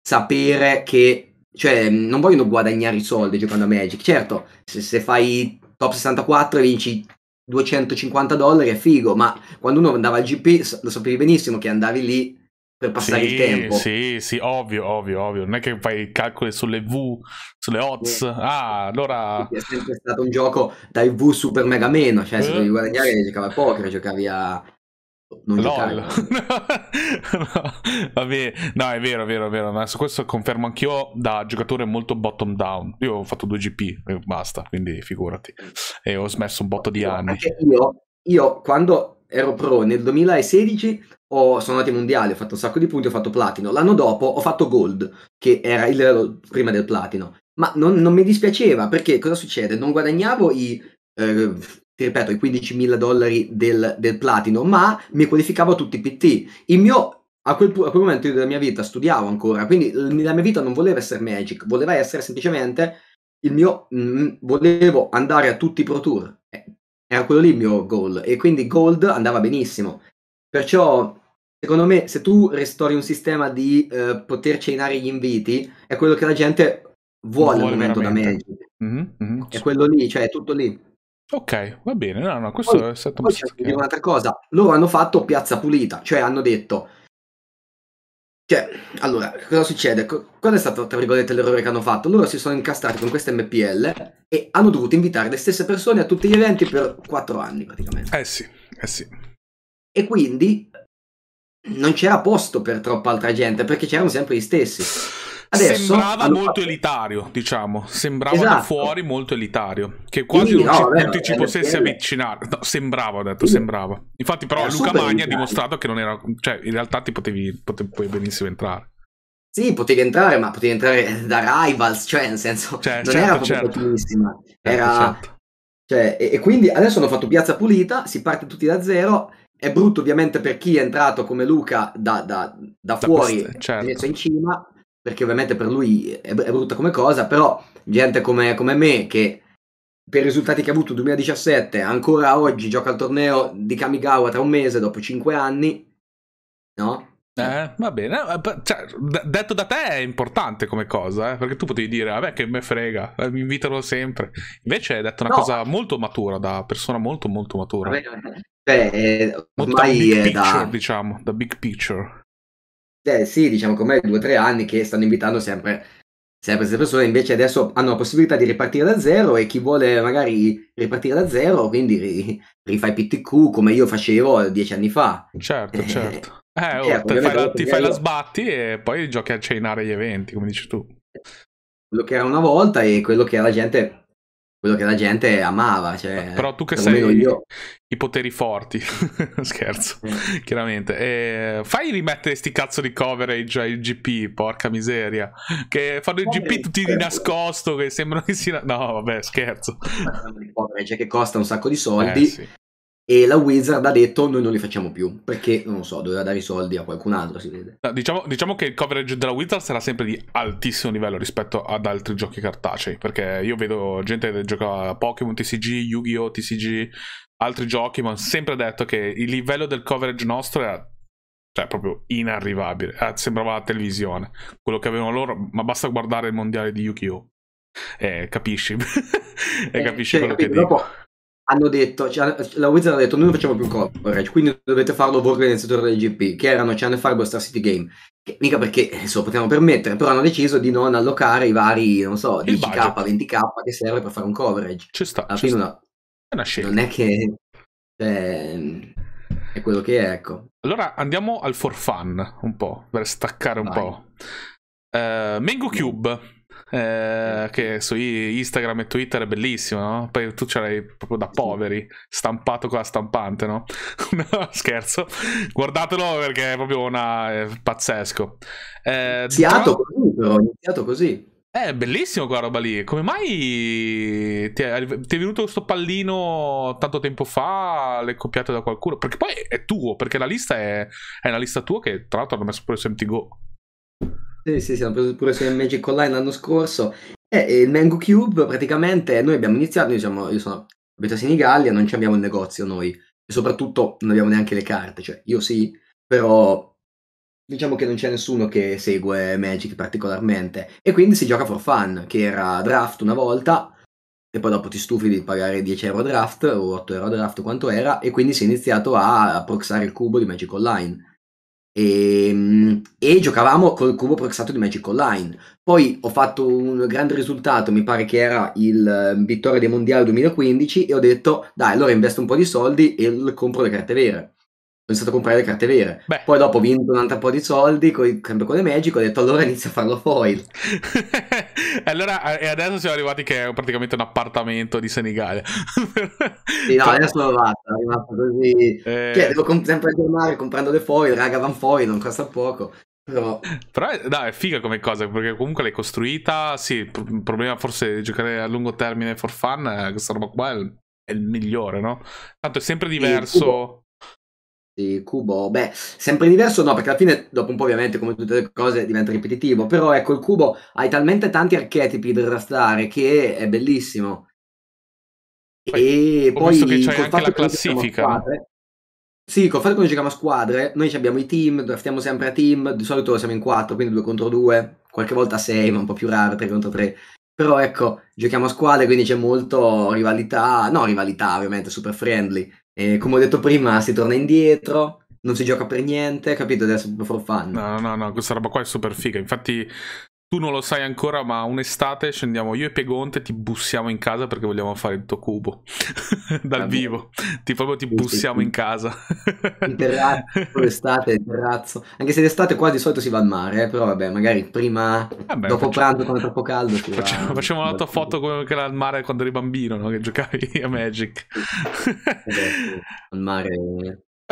sapere che, cioè non vogliono guadagnare i soldi giocando a Magic. Certo, se, se fai top 64 e vinci 250 dollari è figo, ma quando uno andava al GP lo sapevi benissimo che andavi lì per passare sì, il tempo. Sì, sì, ovvio, ovvio, ovvio. Non è che fai calcoli sulle V, sulle odds. Yeah. Ah, allora... È sempre stato un gioco dai V super mega meno, cioè eh. se devi guadagnare giocavi a poker, giocavi a... Non LOL. no, vabbè, no, è vero, è vero, è vero. Ma su questo confermo anch'io da giocatore molto bottom down. Io ho fatto 2 GP e basta, quindi figurati. E ho smesso un botto di anni. Io, io quando ero pro nel 2016 ho, sono andati ai mondiali, ho fatto un sacco di punti, ho fatto platino. L'anno dopo ho fatto gold, che era il livello prima del platino. Ma non, non, mi dispiaceva perché cosa succede? Non guadagnavo i, eh, ti ripeto, i 15.000 dollari del, del, platino, ma mi qualificavo a tutti i PT. Il mio, a quel, a quel momento della mia vita studiavo ancora, quindi la mia vita non voleva essere Magic, voleva essere semplicemente il mio, mh, mm, volevo andare a tutti i Pro Tour. Eh, era quello lì il mio goal e quindi Gold andava benissimo. Perciò Secondo me, se tu restauri un sistema di eh, poter cenare gli inviti, è quello che la gente vuole, vuole al momento veramente. da me. Mm-hmm, mm-hmm. È quello lì, cioè è tutto lì. Ok, va bene, no, no, questo poi, è stato poi c'è dire un'altra cosa, loro hanno fatto piazza pulita, cioè hanno detto cioè, allora, cosa succede? Qual è stato, tra virgolette, l'errore che hanno fatto? Loro si sono incastrati con questa MPL e hanno dovuto invitare le stesse persone a tutti gli eventi per quattro anni, praticamente. Eh sì, eh sì. E quindi non c'era posto per troppa altra gente perché c'erano sempre gli stessi. Adesso, sembrava allora... molto elitario, diciamo, sembrava esatto. da fuori molto elitario, che quasi Quindi, non, no, ci, vabbè, non ti ci eh, potessi eh. avvicinare. No, sembrava, ho detto, sembrava. Infatti però Luca Magni ha dimostrato che non era, cioè in realtà ti potevi, potevi, potevi benissimo entrare. Sì, potevi entrare, ma potevi entrare da Rivals, cioè nel senso, cioè, non certo, era proprio certo. pochissima. Certo, era... Certo, certo. Cioè, e, e quindi adesso hanno fatto piazza pulita, si parte tutti da zero è brutto ovviamente per chi è entrato come Luca da, da, da fuori, da certo. messo in cima, perché ovviamente per lui è, è brutta come cosa, però gente come, come me che per i risultati che ha avuto 2017 ancora oggi gioca al torneo di Kamigawa tra un mese dopo 5 anni, no? Eh, va bene, cioè, d- detto da te è importante come cosa, eh? perché tu potevi dire, vabbè ah, che me frega, eh, mi invitano sempre. Invece hai detto una no. cosa molto matura, da persona molto molto matura. Vabbè, vabbè. Cioè, eh, ormai da big picture, da... diciamo, da big picture. Eh, sì, diciamo che ormai due o tre anni che stanno invitando sempre, sempre queste persone, invece adesso hanno la possibilità di ripartire da zero e chi vuole magari ripartire da zero, quindi ri, rifai PTQ come io facevo dieci anni fa. Certo, eh, certo. Eh, cioè, oh, certo, fai la, ti fai la sbatti e poi giochi a chainare gli eventi, come dici tu. Quello che era una volta e quello che la gente quello che la gente amava. Cioè, Però tu che sei io. i poteri forti, scherzo, mm. chiaramente. E eh, fai rimettere sti cazzo di coverage al GP, porca miseria. Che fanno il GP eh, tutti di certo. nascosto, che sembrano che sia... No, vabbè, scherzo. Coverage cioè, che costa un sacco di soldi. Eh, sì e la Wizard ha detto noi non li facciamo più perché non lo so doveva dare i soldi a qualcun altro si vede diciamo, diciamo, che il coverage della Wizard sarà sempre di altissimo livello rispetto ad altri giochi cartacei perché io vedo gente che gioca a Pokémon TCG Yu-Gi-Oh TCG altri giochi ma hanno sempre detto che il livello del coverage nostro è cioè proprio inarrivabile eh, sembrava la televisione quello che avevano loro ma basta guardare il mondiale di Yu-Gi-Oh eh, capisci e eh, capisci cioè, quello capito, che dopo, hanno detto, cioè, la Wizard ha detto noi non facciamo più coverage, quindi dovete farlo voi organizzatori del GP, che erano Channel 5 e Star City Game. Che, mica perché eh, se lo potevano permettere, però hanno deciso di non allocare i vari, non so, Il 10k, budget. 20k che serve per fare un coverage. Ci sta, Alla ci fine sta. Una, è una scelta. Non è che... Cioè, è quello che è, ecco. Allora andiamo al for fun, un po', per staccare un Vai. po'. Uh, Mango Cube eh, che su Instagram e Twitter è bellissimo, no? Poi tu ce l'hai proprio da poveri, stampato con la stampante, no? no scherzo. Guardatelo perché è proprio una... È pazzesco. Eh, iniziato tra... così, però, iniziato così. È eh, bellissimo quella roba lì. Come mai ti è, ti è, venuto questo pallino tanto tempo fa? L'hai copiato da qualcuno? Perché poi è tuo, perché la lista è, è una lista tua che tra l'altro hanno messo pure su MTGO. Sì, sì, sì, l'ho preso pure su Magic Online l'anno scorso. E, il Mango Cube, praticamente, noi abbiamo iniziato, noi siamo, io sono abito a Senigallia, non abbiamo il negozio noi. E soprattutto non abbiamo neanche le carte, cioè io sì, però diciamo che non c'è nessuno che segue Magic particolarmente. E quindi si gioca for fun, che era draft una volta, e poi dopo ti stufi di pagare 10 euro draft o 8 euro draft quanto era, e quindi si è iniziato a proxare il cubo di Magic Online e, ehm, e, giocavamo col cubo prexato di Magic Online. Poi ho fatto un grande risultato, mi pare che era il ehm, vittoria dei mondiali 2015 e ho detto dai allora investo un po' di soldi e compro le carte vere iniziato a comprare le carte vere. Beh. Poi dopo ho vinto un altro po' di soldi, con, il cambio con le Magic, ho detto allora inizio a farlo foil. e allora, e adesso siamo arrivati che è praticamente un appartamento di Senigallia. sì, no, cioè adesso l'ho fatto, è rimasto così. Eh... Cioè, devo com- sempre aggiornare comprando le foil, raga, van foil, non costa poco. Però... Però no, è figa come cosa perché comunque l'hai costruita. Sì, il pr- problema forse di giocare a lungo termine for fun. Questa roba qua è il, è il migliore, no? Tanto è sempre diverso di cubo, beh, sempre diverso no, perché alla fine dopo un po' ovviamente come tutte le cose diventa ripetitivo, però ecco il cubo hai talmente tanti archetipi da draftare che è bellissimo. Poi, e poi che c'è anche la classifica. sì, col fatto che noi giochiamo a squadre, noi abbiamo i team, draftiamo sempre a team, di solito siamo in 4, quindi 2 contro 2, qualche volta 6, ma un po' più raro, 3 contro 3. Però ecco, giochiamo a squadre, quindi c'è molto rivalità, no rivalità ovviamente, super friendly, e come ho detto prima, si torna indietro, non si gioca per niente, capito? Adesso è proprio for fun. No, no, no, questa roba qua è super figa. Infatti, tu non lo sai ancora, ma un'estate scendiamo io e Piegonte ti bussiamo in casa perché vogliamo fare il tuo cubo dal vivo. Ti proprio ti bussiamo in casa. Il terrazzo, l'estate, il terrazzo. Anche se d'estate qua di solito si va al mare, eh? però vabbè, magari prima, vabbè, dopo facciamo... pranzo quando è troppo caldo. Facciamo, va... facciamo la tua foto come che era al mare quando eri bambino, no? che giocavi a Magic. al mare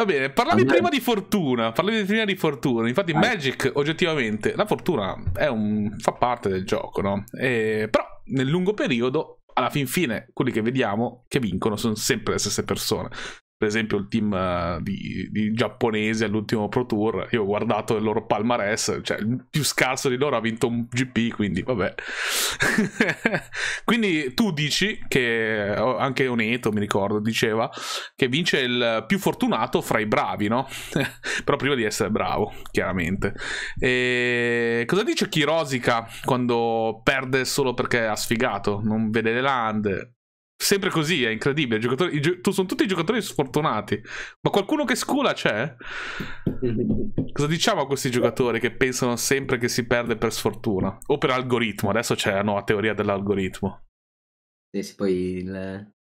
Va bene, parlami prima di fortuna. Parlavi prima di fortuna. Infatti, ah. Magic, oggettivamente, la fortuna un... fa parte del gioco, no? E... però, nel lungo periodo, alla fin fine, quelli che vediamo che vincono sono sempre le stesse persone per esempio il team eh, di, di giapponesi all'ultimo Pro Tour, io ho guardato il loro palmarès, cioè il più scarso di loro ha vinto un GP, quindi vabbè. quindi tu dici che anche Oneto, mi ricordo, diceva che vince il più fortunato fra i bravi, no? Però prima di essere bravo, chiaramente. E cosa dice chi quando perde solo perché ha sfigato, non vede le lande, sempre così, è incredibile. Giocatori, gio- sono tutti giocatori sfortunati. Ma qualcuno che scula c'è? Cosa diciamo a questi giocatori che pensano sempre che si perde per sfortuna? O per algoritmo? Adesso c'è la nuova teoria dell'algoritmo. Sì, sì, poi il...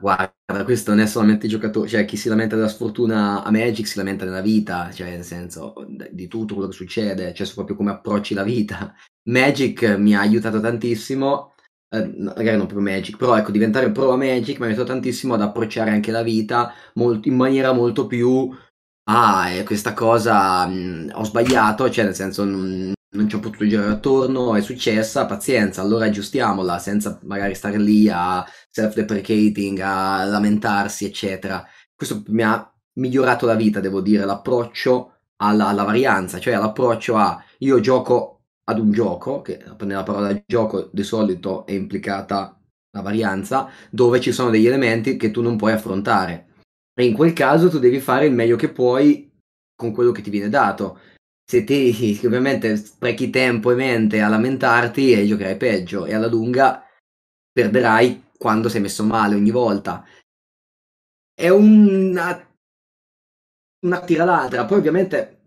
Guarda, questo non è solamente i giocatori, cioè chi si lamenta della sfortuna a Magic si lamenta della vita, cioè nel senso di tutto quello che succede, cioè su proprio come approcci la vita. Magic mi ha aiutato tantissimo eh, magari non proprio Magic, però ecco, diventare pro a Magic mi ha aiutato tantissimo ad approcciare anche la vita molto, in maniera molto più ah, eh, questa cosa mh, ho sbagliato, cioè nel senso mh, non ci ho potuto girare attorno, è successa, pazienza, allora aggiustiamola senza magari stare lì a self-deprecating, a lamentarsi, eccetera. Questo mi ha migliorato la vita, devo dire, l'approccio alla, alla varianza, cioè l'approccio a io gioco ad un gioco, che nella parola gioco di solito è implicata la varianza, dove ci sono degli elementi che tu non puoi affrontare. E in quel caso tu devi fare il meglio che puoi con quello che ti viene dato. Se ti ovviamente sprechi tempo e mente a lamentarti e eh, giocherai peggio e alla lunga perderai quando sei messo male ogni volta. È una, una tira l'altra, poi ovviamente,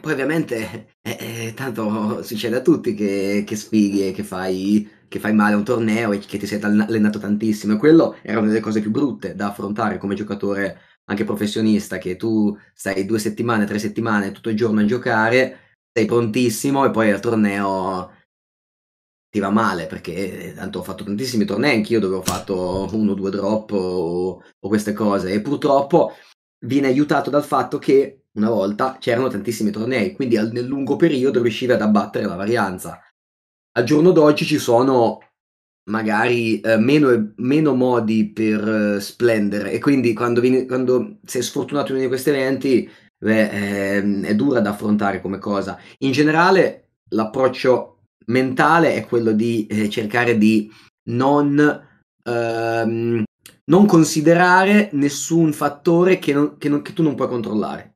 poi ovviamente eh, tanto succede a tutti che, che sfighi e che fai, che fai, male a un torneo e che ti sei allenato tantissimo. E quello era una delle cose più brutte da affrontare come giocatore anche professionista, che tu stai due settimane, tre settimane, tutto il giorno a giocare, sei prontissimo e poi al torneo ti va male perché eh, tanto ho fatto tantissimi tornei anch'io dove ho fatto uno o due drop o, o queste cose e purtroppo viene aiutato dal fatto che una volta c'erano tantissimi tornei, quindi al, nel lungo periodo riuscivi ad abbattere la varianza. Al giorno d'oggi ci sono magari eh, meno, meno, modi per eh, splendere e quindi quando, vieni, quando, sei sfortunato in uno di questi eventi beh, eh, è dura da affrontare come cosa. In generale l'approccio mentale è quello di eh, cercare di non, ehm, non, considerare nessun fattore che, non, che, non, che tu non puoi controllare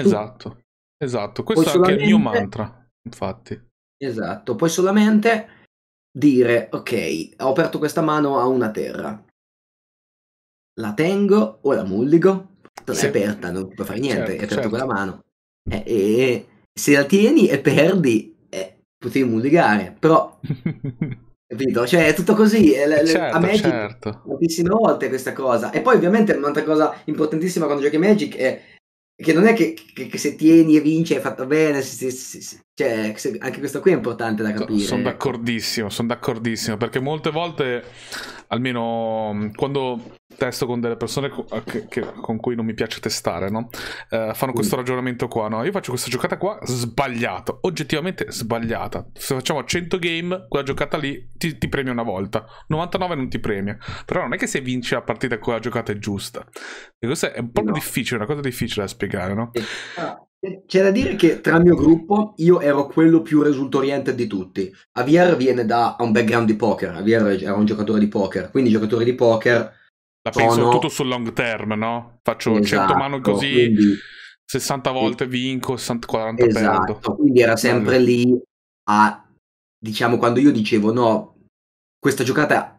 Esatto, esatto. Questo è solamente... anche il mio mantra, infatti. Esatto, puoi solamente dire, ok, ho aperto questa mano a una terra. La tengo o la mulligo? Non sì. aperta, non puoi fare niente, certo, è aperta certo. quella mano. E, eh, e, se la tieni e perdi, eh, potevi mulligare, però... capito? Cioè è tutto così, certo, a Magic certo. tantissime volte questa cosa. E poi ovviamente un'altra cosa importantissima quando giochi Magic è che non è che, che, che se tieni e vinci hai fatto bene, se, se, se, cioè, anche questo qui è importante da capire. Sono d'accordissimo, sono d'accordissimo, perché molte volte, almeno quando testo con delle persone che, che, con cui non mi piace testare, no? eh, fanno questo mm. ragionamento qua, no? Io faccio questa giocata qua sbagliata, oggettivamente sbagliata. Se facciamo 100 game, quella giocata lì ti, ti premia una volta, 99 non ti premia. Però non è che se vinci la partita quella giocata è giusta. E questo è proprio no. difficile, una cosa difficile da spiegare, no? Ah. C'è da dire che tra il mio gruppo io ero quello più resultoriente di tutti. Avier viene da un background di poker, Avier era un giocatore di poker, quindi giocatore di poker... La sono... penso tutto sul long term, no? Faccio esatto, 100 mano così, quindi... 60 volte vinco, 60, 40 esatto, perdo. quindi era sempre lì a... Diciamo, quando io dicevo no, questa giocata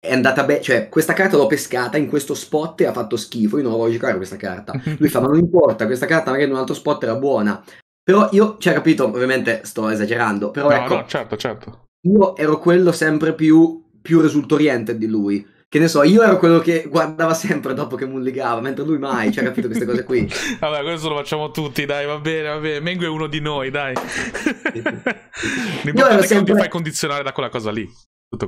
è andata bene, cioè questa carta l'ho pescata in questo spot e ha fatto schifo, io non la voglio giocare questa carta. Mhm. Lui fa, ma non importa, questa carta magari in un altro spot era buona. Però io, cioè capito, ovviamente sto esagerando, però no, ecco, no, certo, certo. Io ero quello sempre più, più risultoriente di lui. Che ne so, io ero quello che guardava sempre dopo che mulligava, mentre lui mai, cioè capito queste cose qui. Vabbè, questo lo facciamo tutti, dai, va bene, va bene. Mengo è uno di noi, dai. L'importante è che non ti fai condizionare da quella cosa lì.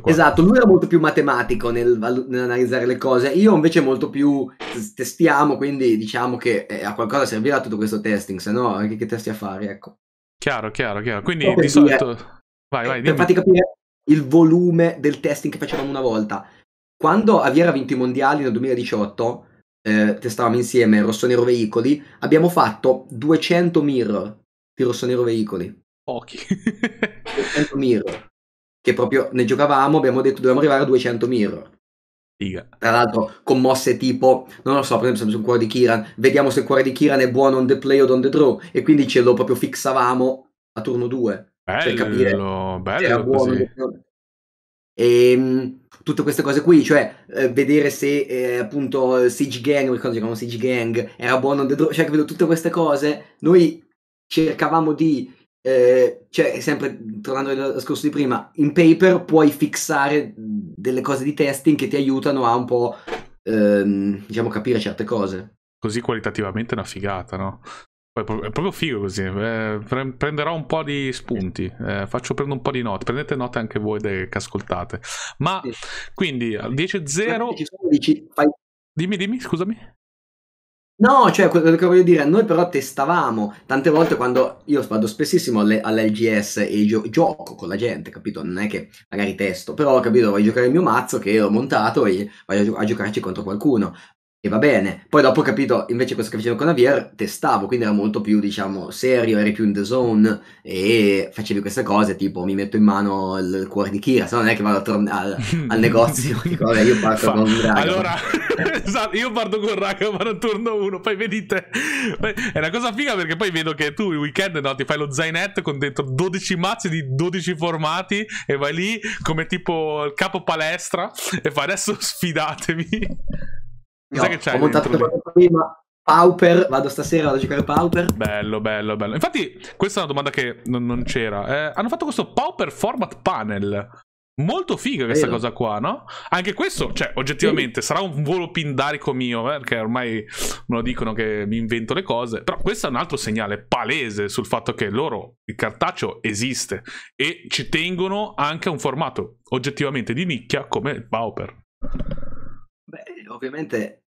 Esatto, lui era molto più matematico nel, nell'analizzare le cose, io invece molto più testiamo, quindi diciamo che eh, a qualcosa servirà tutto questo testing, se no eh, che, che testi a fare, ecco. Chiaro, chiaro, chiaro. Quindi no, per di solito... Eh, vai, vai, dimmi. Per farti capire il volume del testing che facevamo una volta. Quando Aviera ha vinto i mondiali nel 2018, eh, testavamo insieme Rosso Nero Veicoli, abbiamo fatto 200 mirror di Rosso Nero Veicoli. Pochi. 200 mirror che proprio ne giocavamo, abbiamo detto dobbiamo arrivare a 200 mirror. Figa. Tra l'altro commosse tipo, non lo so, per esempio sul cuore di Kiran, vediamo se il cuore di Kiran è buono on the play o on the draw e quindi ce lo proprio fixavamo a turno 2 cioè, bello, per capire bello era buono. E ehm, tutte queste cose qui, cioè eh, vedere se eh, appunto Siege Gang, ricordo che Siege Gang, era buono on the draw, cioè capito, tutte queste cose, noi cercavamo di eh, cioè, sempre tornando al discorso di prima, in paper puoi fissare delle cose di testing che ti aiutano a un po', ehm, diciamo, capire certe cose. Così qualitativamente è una figata, no? è proprio figo così. Eh, prenderò un po' di spunti. Eh, faccio prendere un po' di note. Prendete note anche voi de- che ascoltate. Ma sì. quindi 10-0. Sì, Dimmi, dimmi, scusami. No, cioè quello che voglio dire, noi però testavamo tante volte quando io vado spessissimo alle, all'LGS e gio- gioco con la gente, capito? Non è che magari testo, però capito, voglio giocare il mio mazzo che ho montato e voglio gio- a giocarci contro qualcuno. E va bene. Poi dopo ho capito invece cosa che facevo con Avier, testavo, quindi era molto più, diciamo, serio, eri più in the zone e facevi queste cose, tipo mi metto in mano il, il cuore di Kira, se no non è che vado torn- al, al, negozio, dico vabbè io parto Fa. con Raga. Allora, esatto, io parto con Raga, vado a turno 1, poi vedete, è una cosa figa perché poi vedo che tu il weekend no, ti fai lo zainetto con dentro 12 mazzi di 12 formati e vai lì come tipo il capo palestra e fai adesso sfidatemi. No, che c'è ho montato proprio prima Pauper, vado stasera, vado a giocare Pauper. Bello, bello, bello. Infatti, questa è una domanda che non, non c'era. Eh, hanno fatto questo Pauper Format Panel. Molto figa questa Vero. cosa qua, no? Anche questo, cioè, oggettivamente, sì. sarà un volo pindarico mio, eh, perché ormai me lo dicono che mi invento le cose, però questo è un altro segnale palese sul fatto che loro, il cartaceo esiste, e ci tengono anche a un formato oggettivamente di nicchia come il Pauper ovviamente...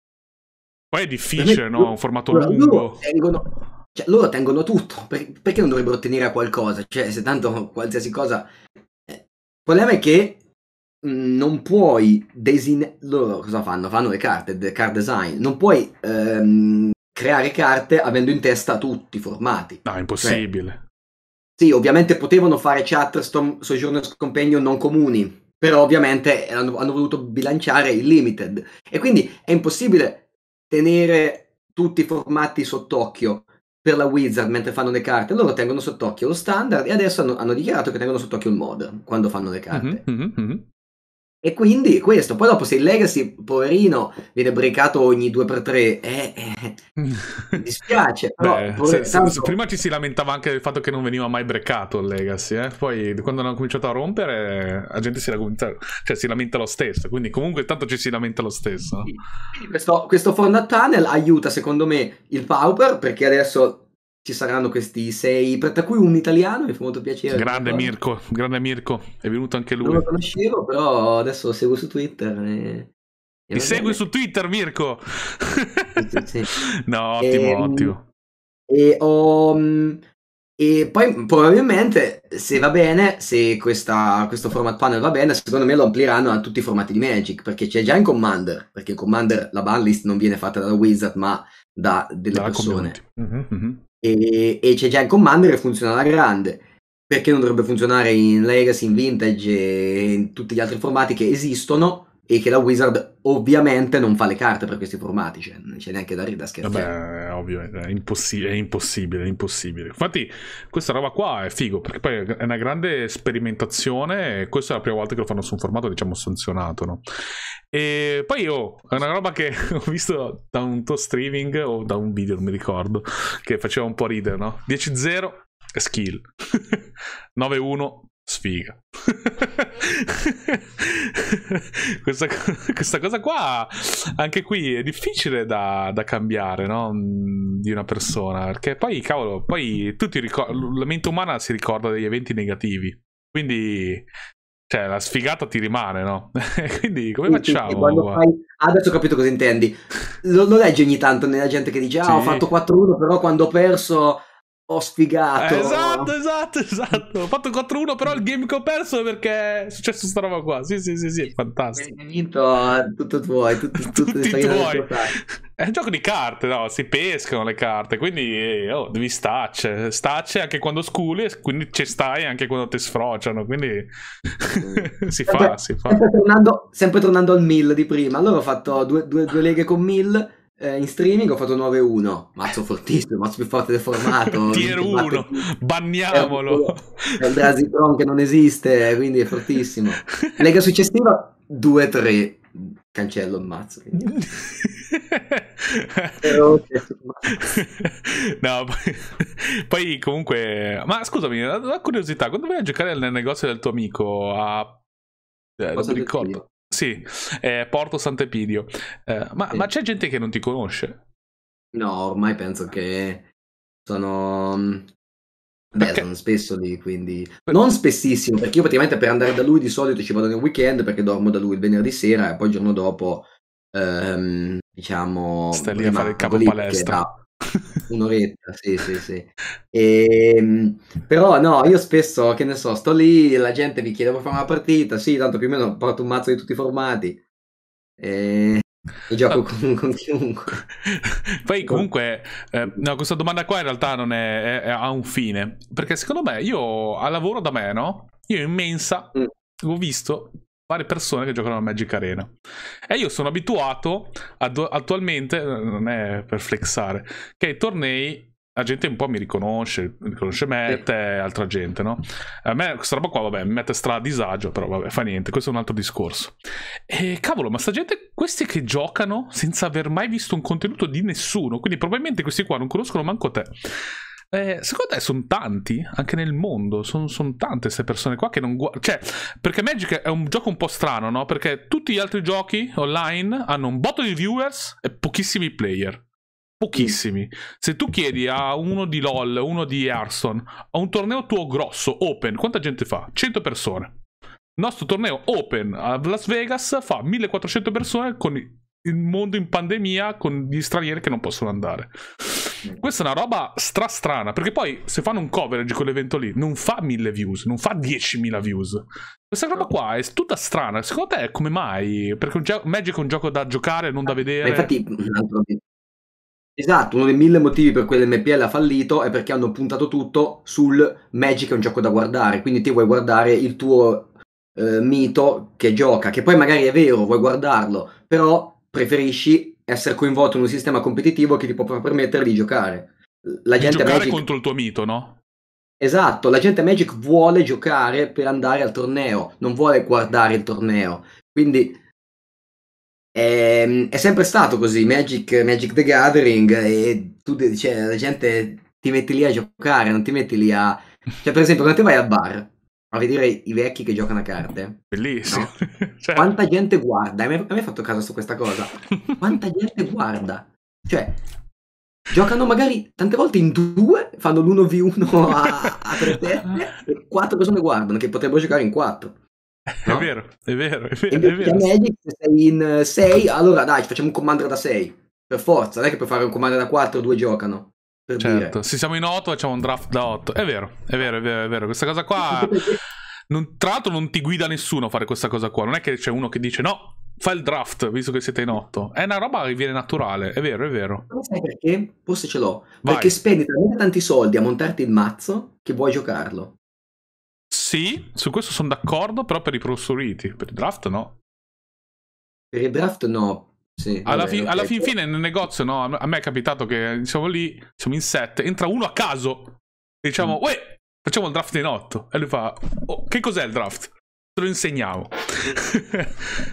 Poi è difficile, no? Un formato allora, lungo. Loro tengono, cioè, loro tengono tutto, per, perché non dovrebbero tenere a qualcosa? Cioè, se tanto qualsiasi cosa... Eh, il problema è che mm, non puoi design... loro cosa fanno? Fanno le carte, the card design. Non puoi ehm, creare carte avendo in testa tutti i formati. No, è impossibile. Cioè, sì, ovviamente potevano fare Chatterstorm, Soggiorno e Companion non comuni, però ovviamente hanno, hanno voluto bilanciare il limited e quindi è impossibile tenere tutti i formati sott'occhio per la Wizard mentre fanno le carte, loro tengono sott'occhio lo standard e adesso hanno, hanno dichiarato che tengono sott'occhio il mod quando fanno le carte. Mm-hmm, mm-hmm. E quindi questo, poi dopo se il legacy, poverino, viene breacato ogni 2x3, eh, eh, mi dispiace. Però, se, tanto... se, prima ci si lamentava anche del fatto che non veniva mai breacato il legacy, eh? poi quando hanno cominciato a rompere la gente si lamenta, cioè, si lamenta lo stesso, quindi comunque tanto ci si lamenta lo stesso. Sì. Questo, questo Fortnite Tunnel aiuta secondo me il Pauper perché adesso ci saranno questi sei, tra cui un italiano, mi fa molto piacere. Grande Mirko, grande Mirko, è venuto anche lui. Non lo conoscevo, però adesso lo seguo su Twitter. E... Eh. Ti segui su Twitter, Mirko? Sì, sì. no, ottimo, e, ehm, ottimo. E, oh, e, poi probabilmente, se va bene, se questa, questo format panel va bene, secondo me lo amplieranno a tutti i formati di Magic, perché c'è già in Commander, perché in Commander la banlist non viene fatta da Wizard, ma da delle da persone. mm-hmm e, e c'è già il Commander e funziona alla grande. Perché non dovrebbe funzionare in Legacy, in Vintage e in tutti gli altri formati che esistono? e che la Wizard ovviamente non fa le carte per questi formati, cioè non c'è neanche da ridere scherzare. Vabbè, ovviamente, è, impossi- è, impossibile, è impossibile. Infatti questa roba qua è figo, perché poi è una grande sperimentazione e questa è la prima volta che lo fanno su un formato, diciamo, sanzionato, no? E poi io, oh, è una roba che ho visto da un tuo streaming o da un video, non mi ricordo, che faceva un po' ridere, no? 10-0, skill. 9-1, sfiga. questa, questa, cosa qua, anche qui, è difficile da, da cambiare, no? Mm, di una persona, perché poi, cavolo, poi tutti ricor- la mente umana si ricorda degli eventi negativi, quindi... Cioè, la sfigata ti rimane, no? quindi come sì, facciamo? Sì, fai... Adesso ho capito cosa intendi. Lo, lo leggi ogni tanto nella gente che dice: Ah, sì. ho fatto 4-1, però quando ho perso ho oh, sfigato. Esatto, esatto, esatto. Ho fatto 4-1, però il game che ho perso perché è successo sta roba qua. Sì, sì, sì, sì, fantastico. Hai vinto eh, tutto tuo, tutto, tutto tutti tuoi. È un gioco di carte, no? Si pescano le carte, quindi oh, devi stacce. Stacce anche quando sculi, quindi ci stai anche quando ti sfrociano, quindi si sempre, fa, si fa. Sempre tornando, sempre tornando al mill di prima, allora ho fatto due, due, due leghe con mill eh, in streaming ho fatto 9-1, mazzo fortissimo, mazzo più forte del formato. Tier 1, banniamolo. È un Drasitron che non esiste, quindi è fortissimo. Lega successiva 2-3, cancello il mazzo. no, poi, comunque, ma scusami, una curiosità, quando vai a giocare nel negozio del tuo amico a... Eh, non ricordo. Sì, eh, Porto Sant'Epidio. Eh, ma, sì. ma, c'è gente che non ti conosce? No, ormai penso che sono... Mm, beh, sono spesso lì, quindi... Per... Non spessissimo, perché io praticamente per andare da lui di solito ci vado nel weekend perché dormo da lui il venerdì sera e poi il giorno dopo, ehm, diciamo... Stai lì a fare il capo palestra. Perché, no. un'oretta, sì, sì, sì. E, ehm, però no, io spesso, che ne so, sto lì, la gente mi chiede vuoi fare una partita, sì, tanto più o meno porto un mazzo di tutti i formati. E... Ehm, e gioco con, con, chiunque. Poi comunque, eh, no, questa domanda qua in realtà non è, è, è, ha un fine, perché secondo me io a lavoro da me, no? Io in mensa mm. ho visto varie persone che giocano a Magic Arena. E io sono abituato ad, attualmente, eh, non è per flexare, che ai tornei la gente un po' mi riconosce, riconosce Matt e altra gente, no? A me questa roba qua, vabbè, mi mette stra a disagio, però vabbè, fa niente, questo è un altro discorso. E cavolo, ma sta gente, questi che giocano senza aver mai visto un contenuto di nessuno, quindi probabilmente questi qua non conoscono manco te. Eh, secondo te sono tanti? Anche nel mondo sono son tante queste persone qua che non guardano. Cioè, perché Magic è un gioco un po' strano, no? Perché tutti gli altri giochi online hanno un botto di viewers e pochissimi player. Pochissimi. Se tu chiedi a uno di LOL, uno di Arson, a un torneo tuo grosso, open, quanta gente fa? 100 persone. Il nostro torneo open a Las Vegas fa 1400 persone con il mondo in pandemia, con gli stranieri che non possono andare. Mm. Questa è una roba strastrana, perché poi se fanno un coverage quell'evento lì, non fa mille views, non fa 10.000 views. Questa roba qua è tutta strana. Secondo te come mai? Perché un gio- Magic è un gioco da giocare, non da vedere. Ma infatti, Esatto, uno dei mille motivi per cui l'MPL ha fallito è perché hanno puntato tutto sul Magic è un gioco da guardare, quindi ti vuoi guardare il tuo eh, mito che gioca, che poi magari è vero, vuoi guardarlo, però preferisci essere coinvolto in un sistema competitivo che ti può permettere di giocare. La di gente giocare Magic... contro il tuo mito, no? Esatto, la gente Magic vuole giocare per andare al torneo, non vuole guardare il torneo. Quindi è, ehm, è sempre stato così, Magic, Magic the Gathering, e tu, cioè, la gente ti metti lì a giocare, non ti metti lì a... Cioè, per esempio, quando te vai al bar, a vedere i vecchi che giocano a carte. Bellissimo. No? cioè... Quanta gente guarda? A me, hai me fatto caso su questa cosa. Quanta gente guarda? Cioè, giocano magari tante volte in due, fanno l'1v1 a, a tre teste, quattro persone guardano, che potrebbero giocare in quattro. No? È vero, è vero, è vero. È vero. Magic, sei in eh, sei, allora dai, facciamo un commander da sei. Per forza, non è che puoi fare un commander da 4 due giocano. Per certo, dire. se siamo in 8 facciamo un draft da 8. È vero, è vero, è vero, è vero. Questa cosa qua... non, tra l'altro non ti guida nessuno a fare questa cosa qua. Non è che c'è uno che dice no, fa il draft visto che siete in 8. È una roba che viene naturale, è vero, è vero. Ma sai perché? Forse ce l'ho. Vai. Perché spendi talmente tanti soldi a montarti il mazzo che vuoi giocarlo. Sì, su questo sono d'accordo, però per i prosuriti, per il draft no. Per il draft no, sì, alla, vabbè, fi- alla fin fine nel negozio, no, a me è capitato che siamo lì, siamo in sette, entra uno a caso, e diciamo, mm. uè, facciamo il draft in otto. E lui fa, oh, che cos'è il draft? Te lo insegniamo.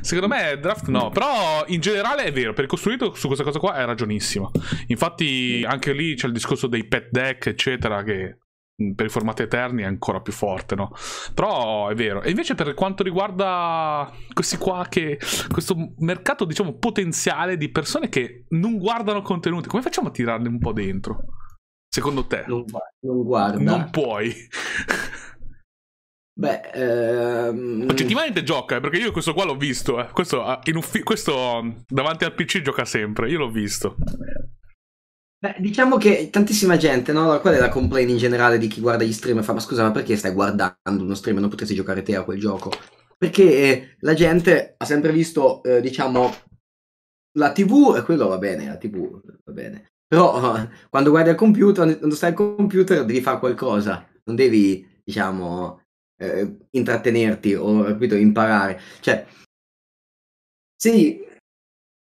Secondo me draft no, però in generale è vero, per costruito su questa cosa qua è ragionissima. Infatti anche lì c'è il discorso dei pet deck, eccetera, che per i formati eterni è ancora più forte, no? Però è vero. E invece per quanto riguarda questi qua che questo mercato, diciamo, potenziale di persone che non guardano contenuti, come facciamo a tirarli un po' dentro? Secondo te? Non, non guarda. Non puoi. Beh, ehm... oggettivamente gioca, eh, perché io questo qua l'ho visto, eh. questo, eh, in uffi- questo davanti al PC gioca sempre, io l'ho visto. Beh, diciamo che tantissima gente, no? Qual è la complaint in generale di chi guarda gli stream e fa, ma scusa, ma perché stai guardando uno stream e non potresti giocare te a quel gioco? Perché eh, la gente ha sempre visto, eh, diciamo, la TV, e quello va bene, la TV va bene. Però quando guardi al computer, quando stai al computer devi fare qualcosa, non devi, diciamo, eh, intrattenerti o, capito, imparare. Cioè, sì,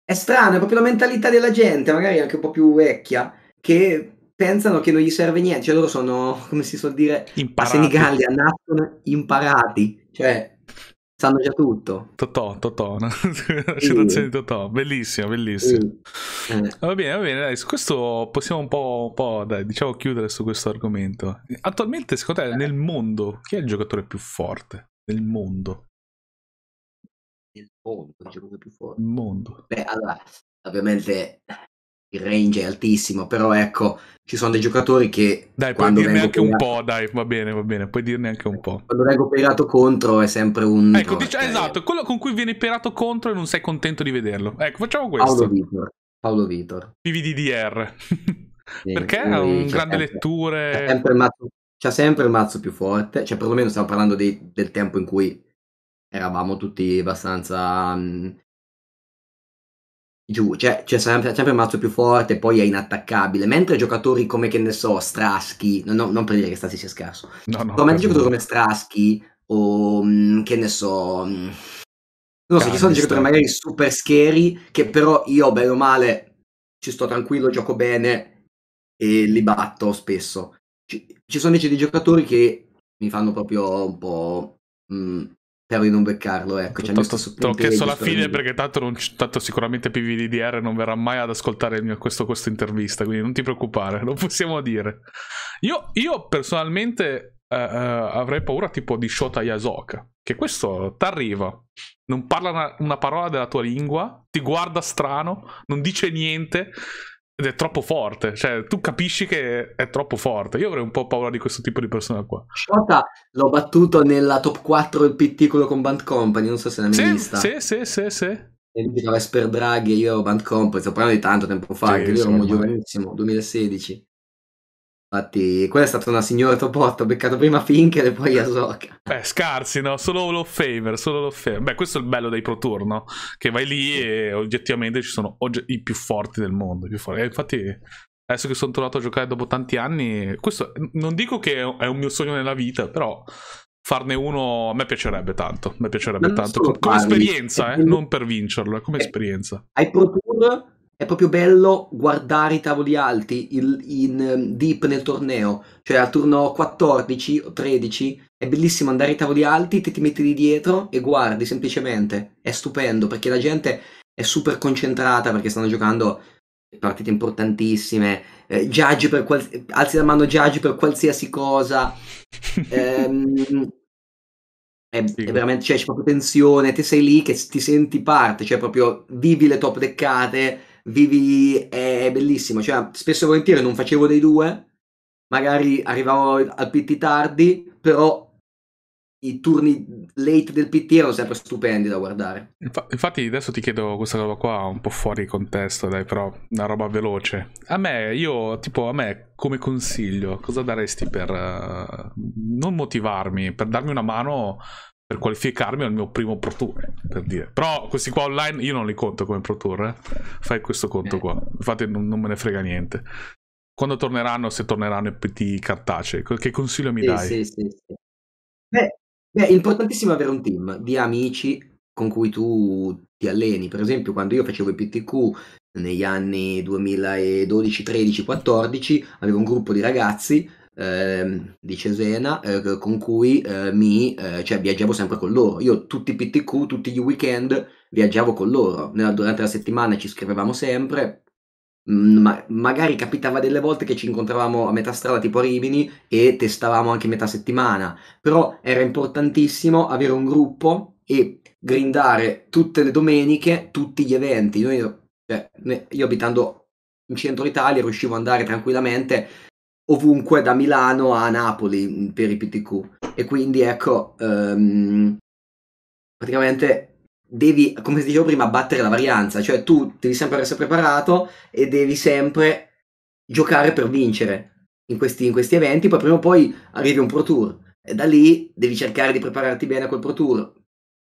è strano, è proprio la mentalità della gente, magari anche un po' più vecchia, che pensano che non gli serve niente, cioè loro sono, come si suol dire, imparati. a Senigallia nascono imparati, cioè sanno già tutto. Totò, Totò, no? situazione di Totò, Bellissima, bellissima. Eh. Va bene, va bene, dai, su questo possiamo un po', un po' dai, diciamo chiudere su questo argomento. Attualmente, secondo te, eh. nel mondo, chi è il giocatore più forte? Nel mondo? nel mondo, il giocatore più forte. Il mondo. Beh, allora, ovviamente il range è altissimo, però ecco, ci sono dei giocatori che... Dai, puoi dirne anche pegato, un po', dai, va bene, va bene, puoi dirne anche un po'. Eh, quando vengo perato contro è sempre un... Ecco, dici, eh, esatto, quello con cui viene perato contro e non sei contento di vederlo. Ecco, facciamo questo. Paolo Vitor. Paolo Vitor. PVDDR. sì, Perché ha un grande sempre, letture... C'è sempre, mazzo, c'è sempre il mazzo più forte, cioè perlomeno stiamo parlando di, del tempo in cui eravamo tutti abbastanza mh, mhmm, giù, cioè c'è sempre, sempre, il mazzo più forte, poi è inattaccabile, mentre giocatori come, che ne so, Straschi, no, no, non per dire che Straschi sia scarso, no, no, come giocatori come Straschi o mh, mhmm, che ne so... Mh, mhmm, non so, ci sono giocatori magari super scheri che però io, bene o male, ci sto tranquillo, gioco bene e li batto spesso. Ci, ci sono invece dei giocatori che mi fanno proprio un po' mh, Spero di non beccarlo, ecco. Cioè, T'ho chiesto alla fine perché tanto, non, tanto sicuramente PVDDR non verrà mai ad ascoltare mio, questo, questa intervista, quindi non ti preoccupare, lo possiamo dire. Io, io personalmente eh, eh, avrei paura tipo di Shota Yasoka, che questo t'arriva, non parla una, una parola della tua lingua, ti guarda strano, non dice niente ed è troppo forte, cioè tu capisci che è troppo forte. Io avrei un po' paura di questo tipo di persona qua. Shota l'ho battuto nella top 4 il piccolo con Band Company, non so se ne hai sì, vista. Sì, sì, sì, sì. E lui giocava Esper Draghi e io Band Company, sto parlando di tanto tempo fa, sì, anche io ero giovanissimo, 2016. Infatti, quella è stata una signora Topotto, ha beccato prima Finkel e poi Asoka. Beh, scarsi, no? Solo lo favor, solo lo favor. Beh, questo è il bello dei Pro Tour, no? Che vai lì e oggettivamente ci sono ogge- i più forti del mondo. Forti. infatti, adesso che sono tornato a giocare dopo tanti anni, questo non dico che è un mio sogno nella vita, però farne uno a me piacerebbe tanto. A me piacerebbe tanto. Come, come esperienza, eh? Non per vincerlo, è come eh, esperienza. Hai Pro Tour è proprio bello guardare i tavoli alti il, in ehm, deep nel torneo, cioè al turno 14 o 13 è bellissimo andare ai tavoli alti, te ti metti di dietro e guardi semplicemente, è stupendo perché la gente è super concentrata perché stanno giocando partite importantissime, eh, qual- alzi la mano Judge per qualsiasi cosa, ehm, è, è, veramente, cioè, c'è proprio tensione, te sei lì che ti senti parte, cioè proprio vivi le top deccate, vivi, è bellissimo, cioè spesso e volentieri non facevo dei due, magari arrivavo al PT tardi, però i turni late del PT erano sempre stupendi da guardare. Inf- infatti adesso ti chiedo questa roba qua un po' fuori contesto, dai, però una roba veloce. A me, io, tipo, a me come consiglio, cosa daresti per uh, non motivarmi, per darmi una mano per qualificarmi al mio primo Pro Tour, per dire. Però questi qua online io non li conto come Pro Tour, eh. fai questo conto qua, eh. infatti non, non, me ne frega niente. Quando torneranno, se torneranno i PT cartacei, che consiglio mi sì, dai? Sì, sì, sì. Beh, beh, è importantissimo avere un team di amici con cui tu ti alleni. Per esempio, quando io facevo i PTQ negli anni 2012, 13, 14, avevo un gruppo di ragazzi Ehm, di Cesena eh, con cui eh, mi, eh, cioè, viaggiavo sempre con loro. Io tutti i PTQ, tutti gli weekend viaggiavo con loro. Nella, durante la settimana ci scrivevamo sempre. Mm, ma magari capitava delle volte che ci incontravamo a metà strada tipo a Rimini e testavamo anche metà settimana, però era importantissimo avere un gruppo e grindare tutte le domeniche tutti gli eventi. Noi, cioè, io abitando in centro Italia riuscivo ad andare tranquillamente ovunque da Milano a Napoli mm, per i PTQ e quindi ecco um, praticamente devi come dicevo prima battere la varianza cioè tu devi sempre essere preparato e devi sempre giocare per vincere in questi, in questi eventi poi prima o poi arrivi un Pro Tour e da lì devi cercare di prepararti bene a quel Pro Tour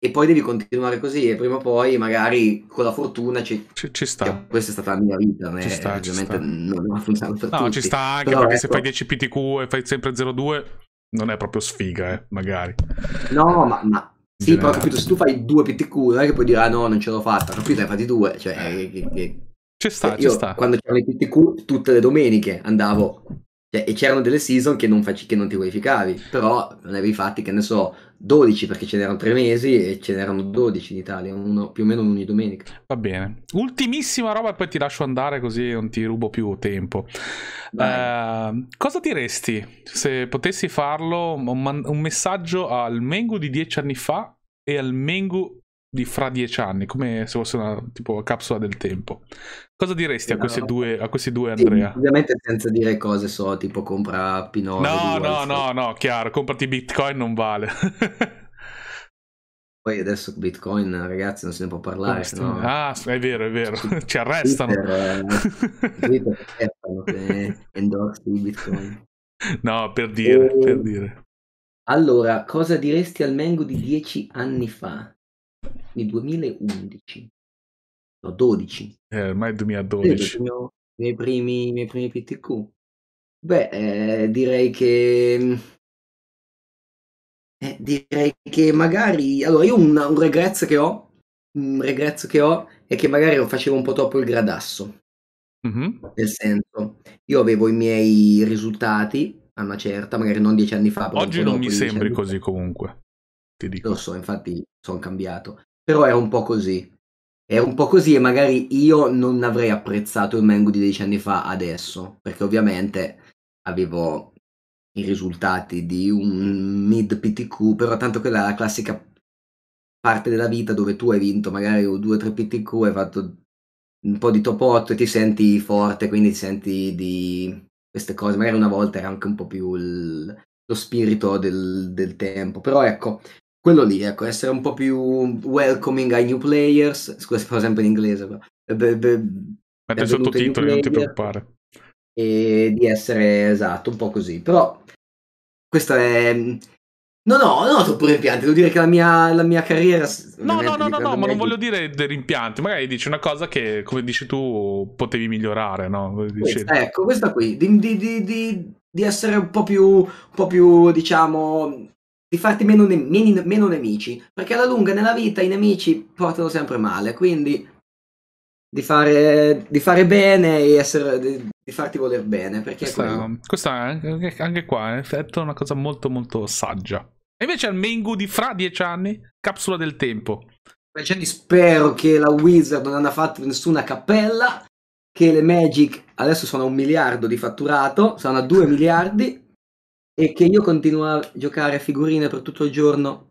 e poi devi continuare così e prima o poi magari con la fortuna ci, ci, ci sta. Questa è stata la mia vita, ci eh, sta, ovviamente ci non ha funzionato per No, tutti. ci sta anche Però perché ecco... se fai 10 PTQ e fai sempre 0-2 non è proprio sfiga, eh, magari. No, ma, ma... Sì, però capito, se tu fai due PTQ non è che puoi dire ah no, non ce l'ho fatta, capito? Hai fatti due, cioè... Eh. eh che, che... Ci sta, cioè, Io, ci sta. Quando c'erano i PTQ tutte le domeniche andavo cioè, e c'erano delle season che non, faci- che non ti qualificavi, però ne avevi fatti, che ne so, 12 perché ce n'erano 3 mesi e ce n'erano 12 in Italia, uno, più o meno ogni domenica. Va bene. Ultimissima roba e poi ti lascio andare così non ti rubo più tempo. Uh, cosa diresti se potessi farlo, un, man- un messaggio al Mengu di 10 anni fa e al Mengu di fra dieci anni, come se fosse una tipo, capsula del tempo. Cosa diresti no. a, questi due, a questi due, Andrea? Sì, ovviamente senza dire cose so, tipo compra p No, no, no, no, chiaro, comprati Bitcoin non vale. Poi adesso Bitcoin, ragazzi, non se ne può parlare. No? Ah, è vero, è vero. Ci arrestano. Twitter, eh, Bitcoin. No, per dire, e... per eh, dire. Allora, cosa diresti al Mengo di dieci anni fa? nel 2011, no 12. Eh, ormai 2012. Io, i, miei primi, i miei primi PTQ. Beh, eh, direi che... Mm, eh, direi che magari... Allora, io un, un regret che ho, un regret che ho è che magari non facevo un po' troppo il gradasso. Mm-hmm. Nel senso, io avevo i miei risultati a una certa, magari non dieci anni fa. Oggi non mi sembri così fa. comunque. Lo so, infatti sono cambiato però era un po' così. Era un po' così e magari io non avrei apprezzato il Mango di dieci anni fa adesso, perché ovviamente avevo i risultati di un mid PTQ, però tanto quella è la classica parte della vita dove tu hai vinto magari 2-3 PTQ, hai fatto un po' di top 8 e ti senti forte, quindi ti senti di queste cose. Magari una volta era anche un po' più il, lo spirito del, del tempo, però ecco, quello lì, ecco, essere un po' più welcoming ai new players. Scusa se parlo sempre in inglese, Mettere sottotitoli, non ti preoccupare. E di essere, esatto, un po' così. Però, questa è... No, no, non ho troppo rimpianti. Devo dire che la mia, la mia carriera. No, no, no, no, no, ma non voglio dire dei rimpianti. Magari dici una cosa che, come dici tu, potevi migliorare, no? Questa, ecco, questa qui. Di, di, di, di essere un po' più, un po' più, diciamo, di farti meno, ne- meno, meno nemici, perché alla lunga nella vita i nemici portano sempre male, quindi di fare, di fare bene e essere, di, di, farti voler bene. Perché questa, questa è, anche qua in effetti una cosa molto molto saggia. E invece al Mengu di fra dieci anni, capsula del tempo. spero che la Wizard non abbia fatto nessuna cappella, che le Magic adesso sono a un miliardo di fatturato, sono a due miliardi, e che io continuo a giocare a figurine per tutto il giorno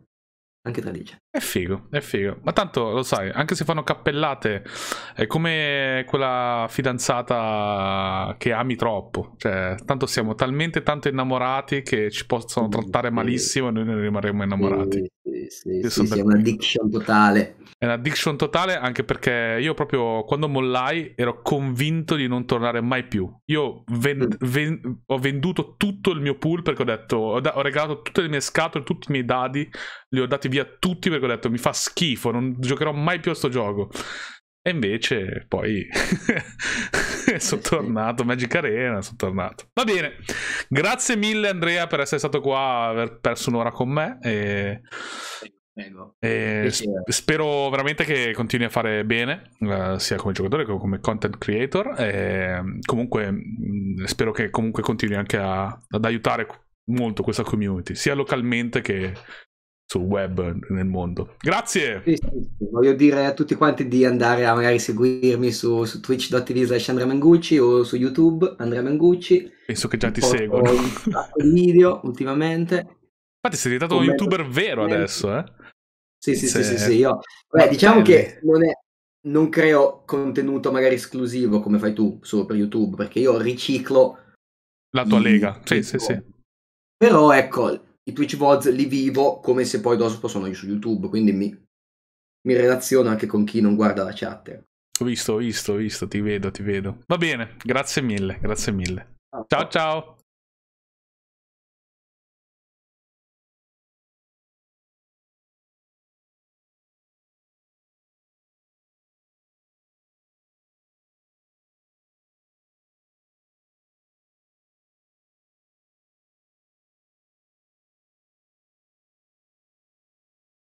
anche 13. È figo, è figo. Ma tanto lo sai, anche se fanno cappellate, è come quella fidanzata che ami troppo. Cioè, tanto siamo talmente tanto innamorati che ci possono mm, trattare malissimo e noi ne rimarremo innamorati. Sì, sì, sì, sì, sì è un'addiction totale. È un'addiction totale anche perché io proprio quando mollai ero convinto di non tornare mai più. Io vend- mm. ven- ho venduto tutto il mio pool perché ho detto, ho, da- ho, regalato tutte le mie scatole, tutti i miei dadi, li ho dati via tutti perché ho detto mi fa schifo, non giocherò mai più a sto gioco. E invece poi sono tornato, Magic Arena, sono tornato. Va bene, grazie mille Andrea per essere stato qua, aver perso un'ora con me. E... E spero veramente che continui a fare bene eh, sia come giocatore che come content creator e mm, comunque mh, mm, spero che comunque continui anche a, ad aiutare molto questa community sia localmente che sul web nel mondo. Grazie! Sì, sì, voglio dire a tutti quanti di andare a magari seguirmi su, su twitch.tv slash Andrea Mengucci o su YouTube Andrea Mengucci. Penso che già ti seguono. Ho video ultimamente. Infatti sei diventato un youtuber vero adesso, eh? Sì, sì, Se... sì, sì, sì, io. Beh, diciamo che non, è, non creo contenuto magari esclusivo come fai tu solo per YouTube, perché io riciclo la tua lega. Sì, sì, sì. Però ecco, i Twitch VODs li vivo come se poi dopo sono io su YouTube, quindi mi, mi relaziono anche con chi non guarda la chat. Ho visto, ho visto, ho visto, ti vedo, ti vedo. Va bene, grazie mille, grazie mille. Ah, ciao ciao.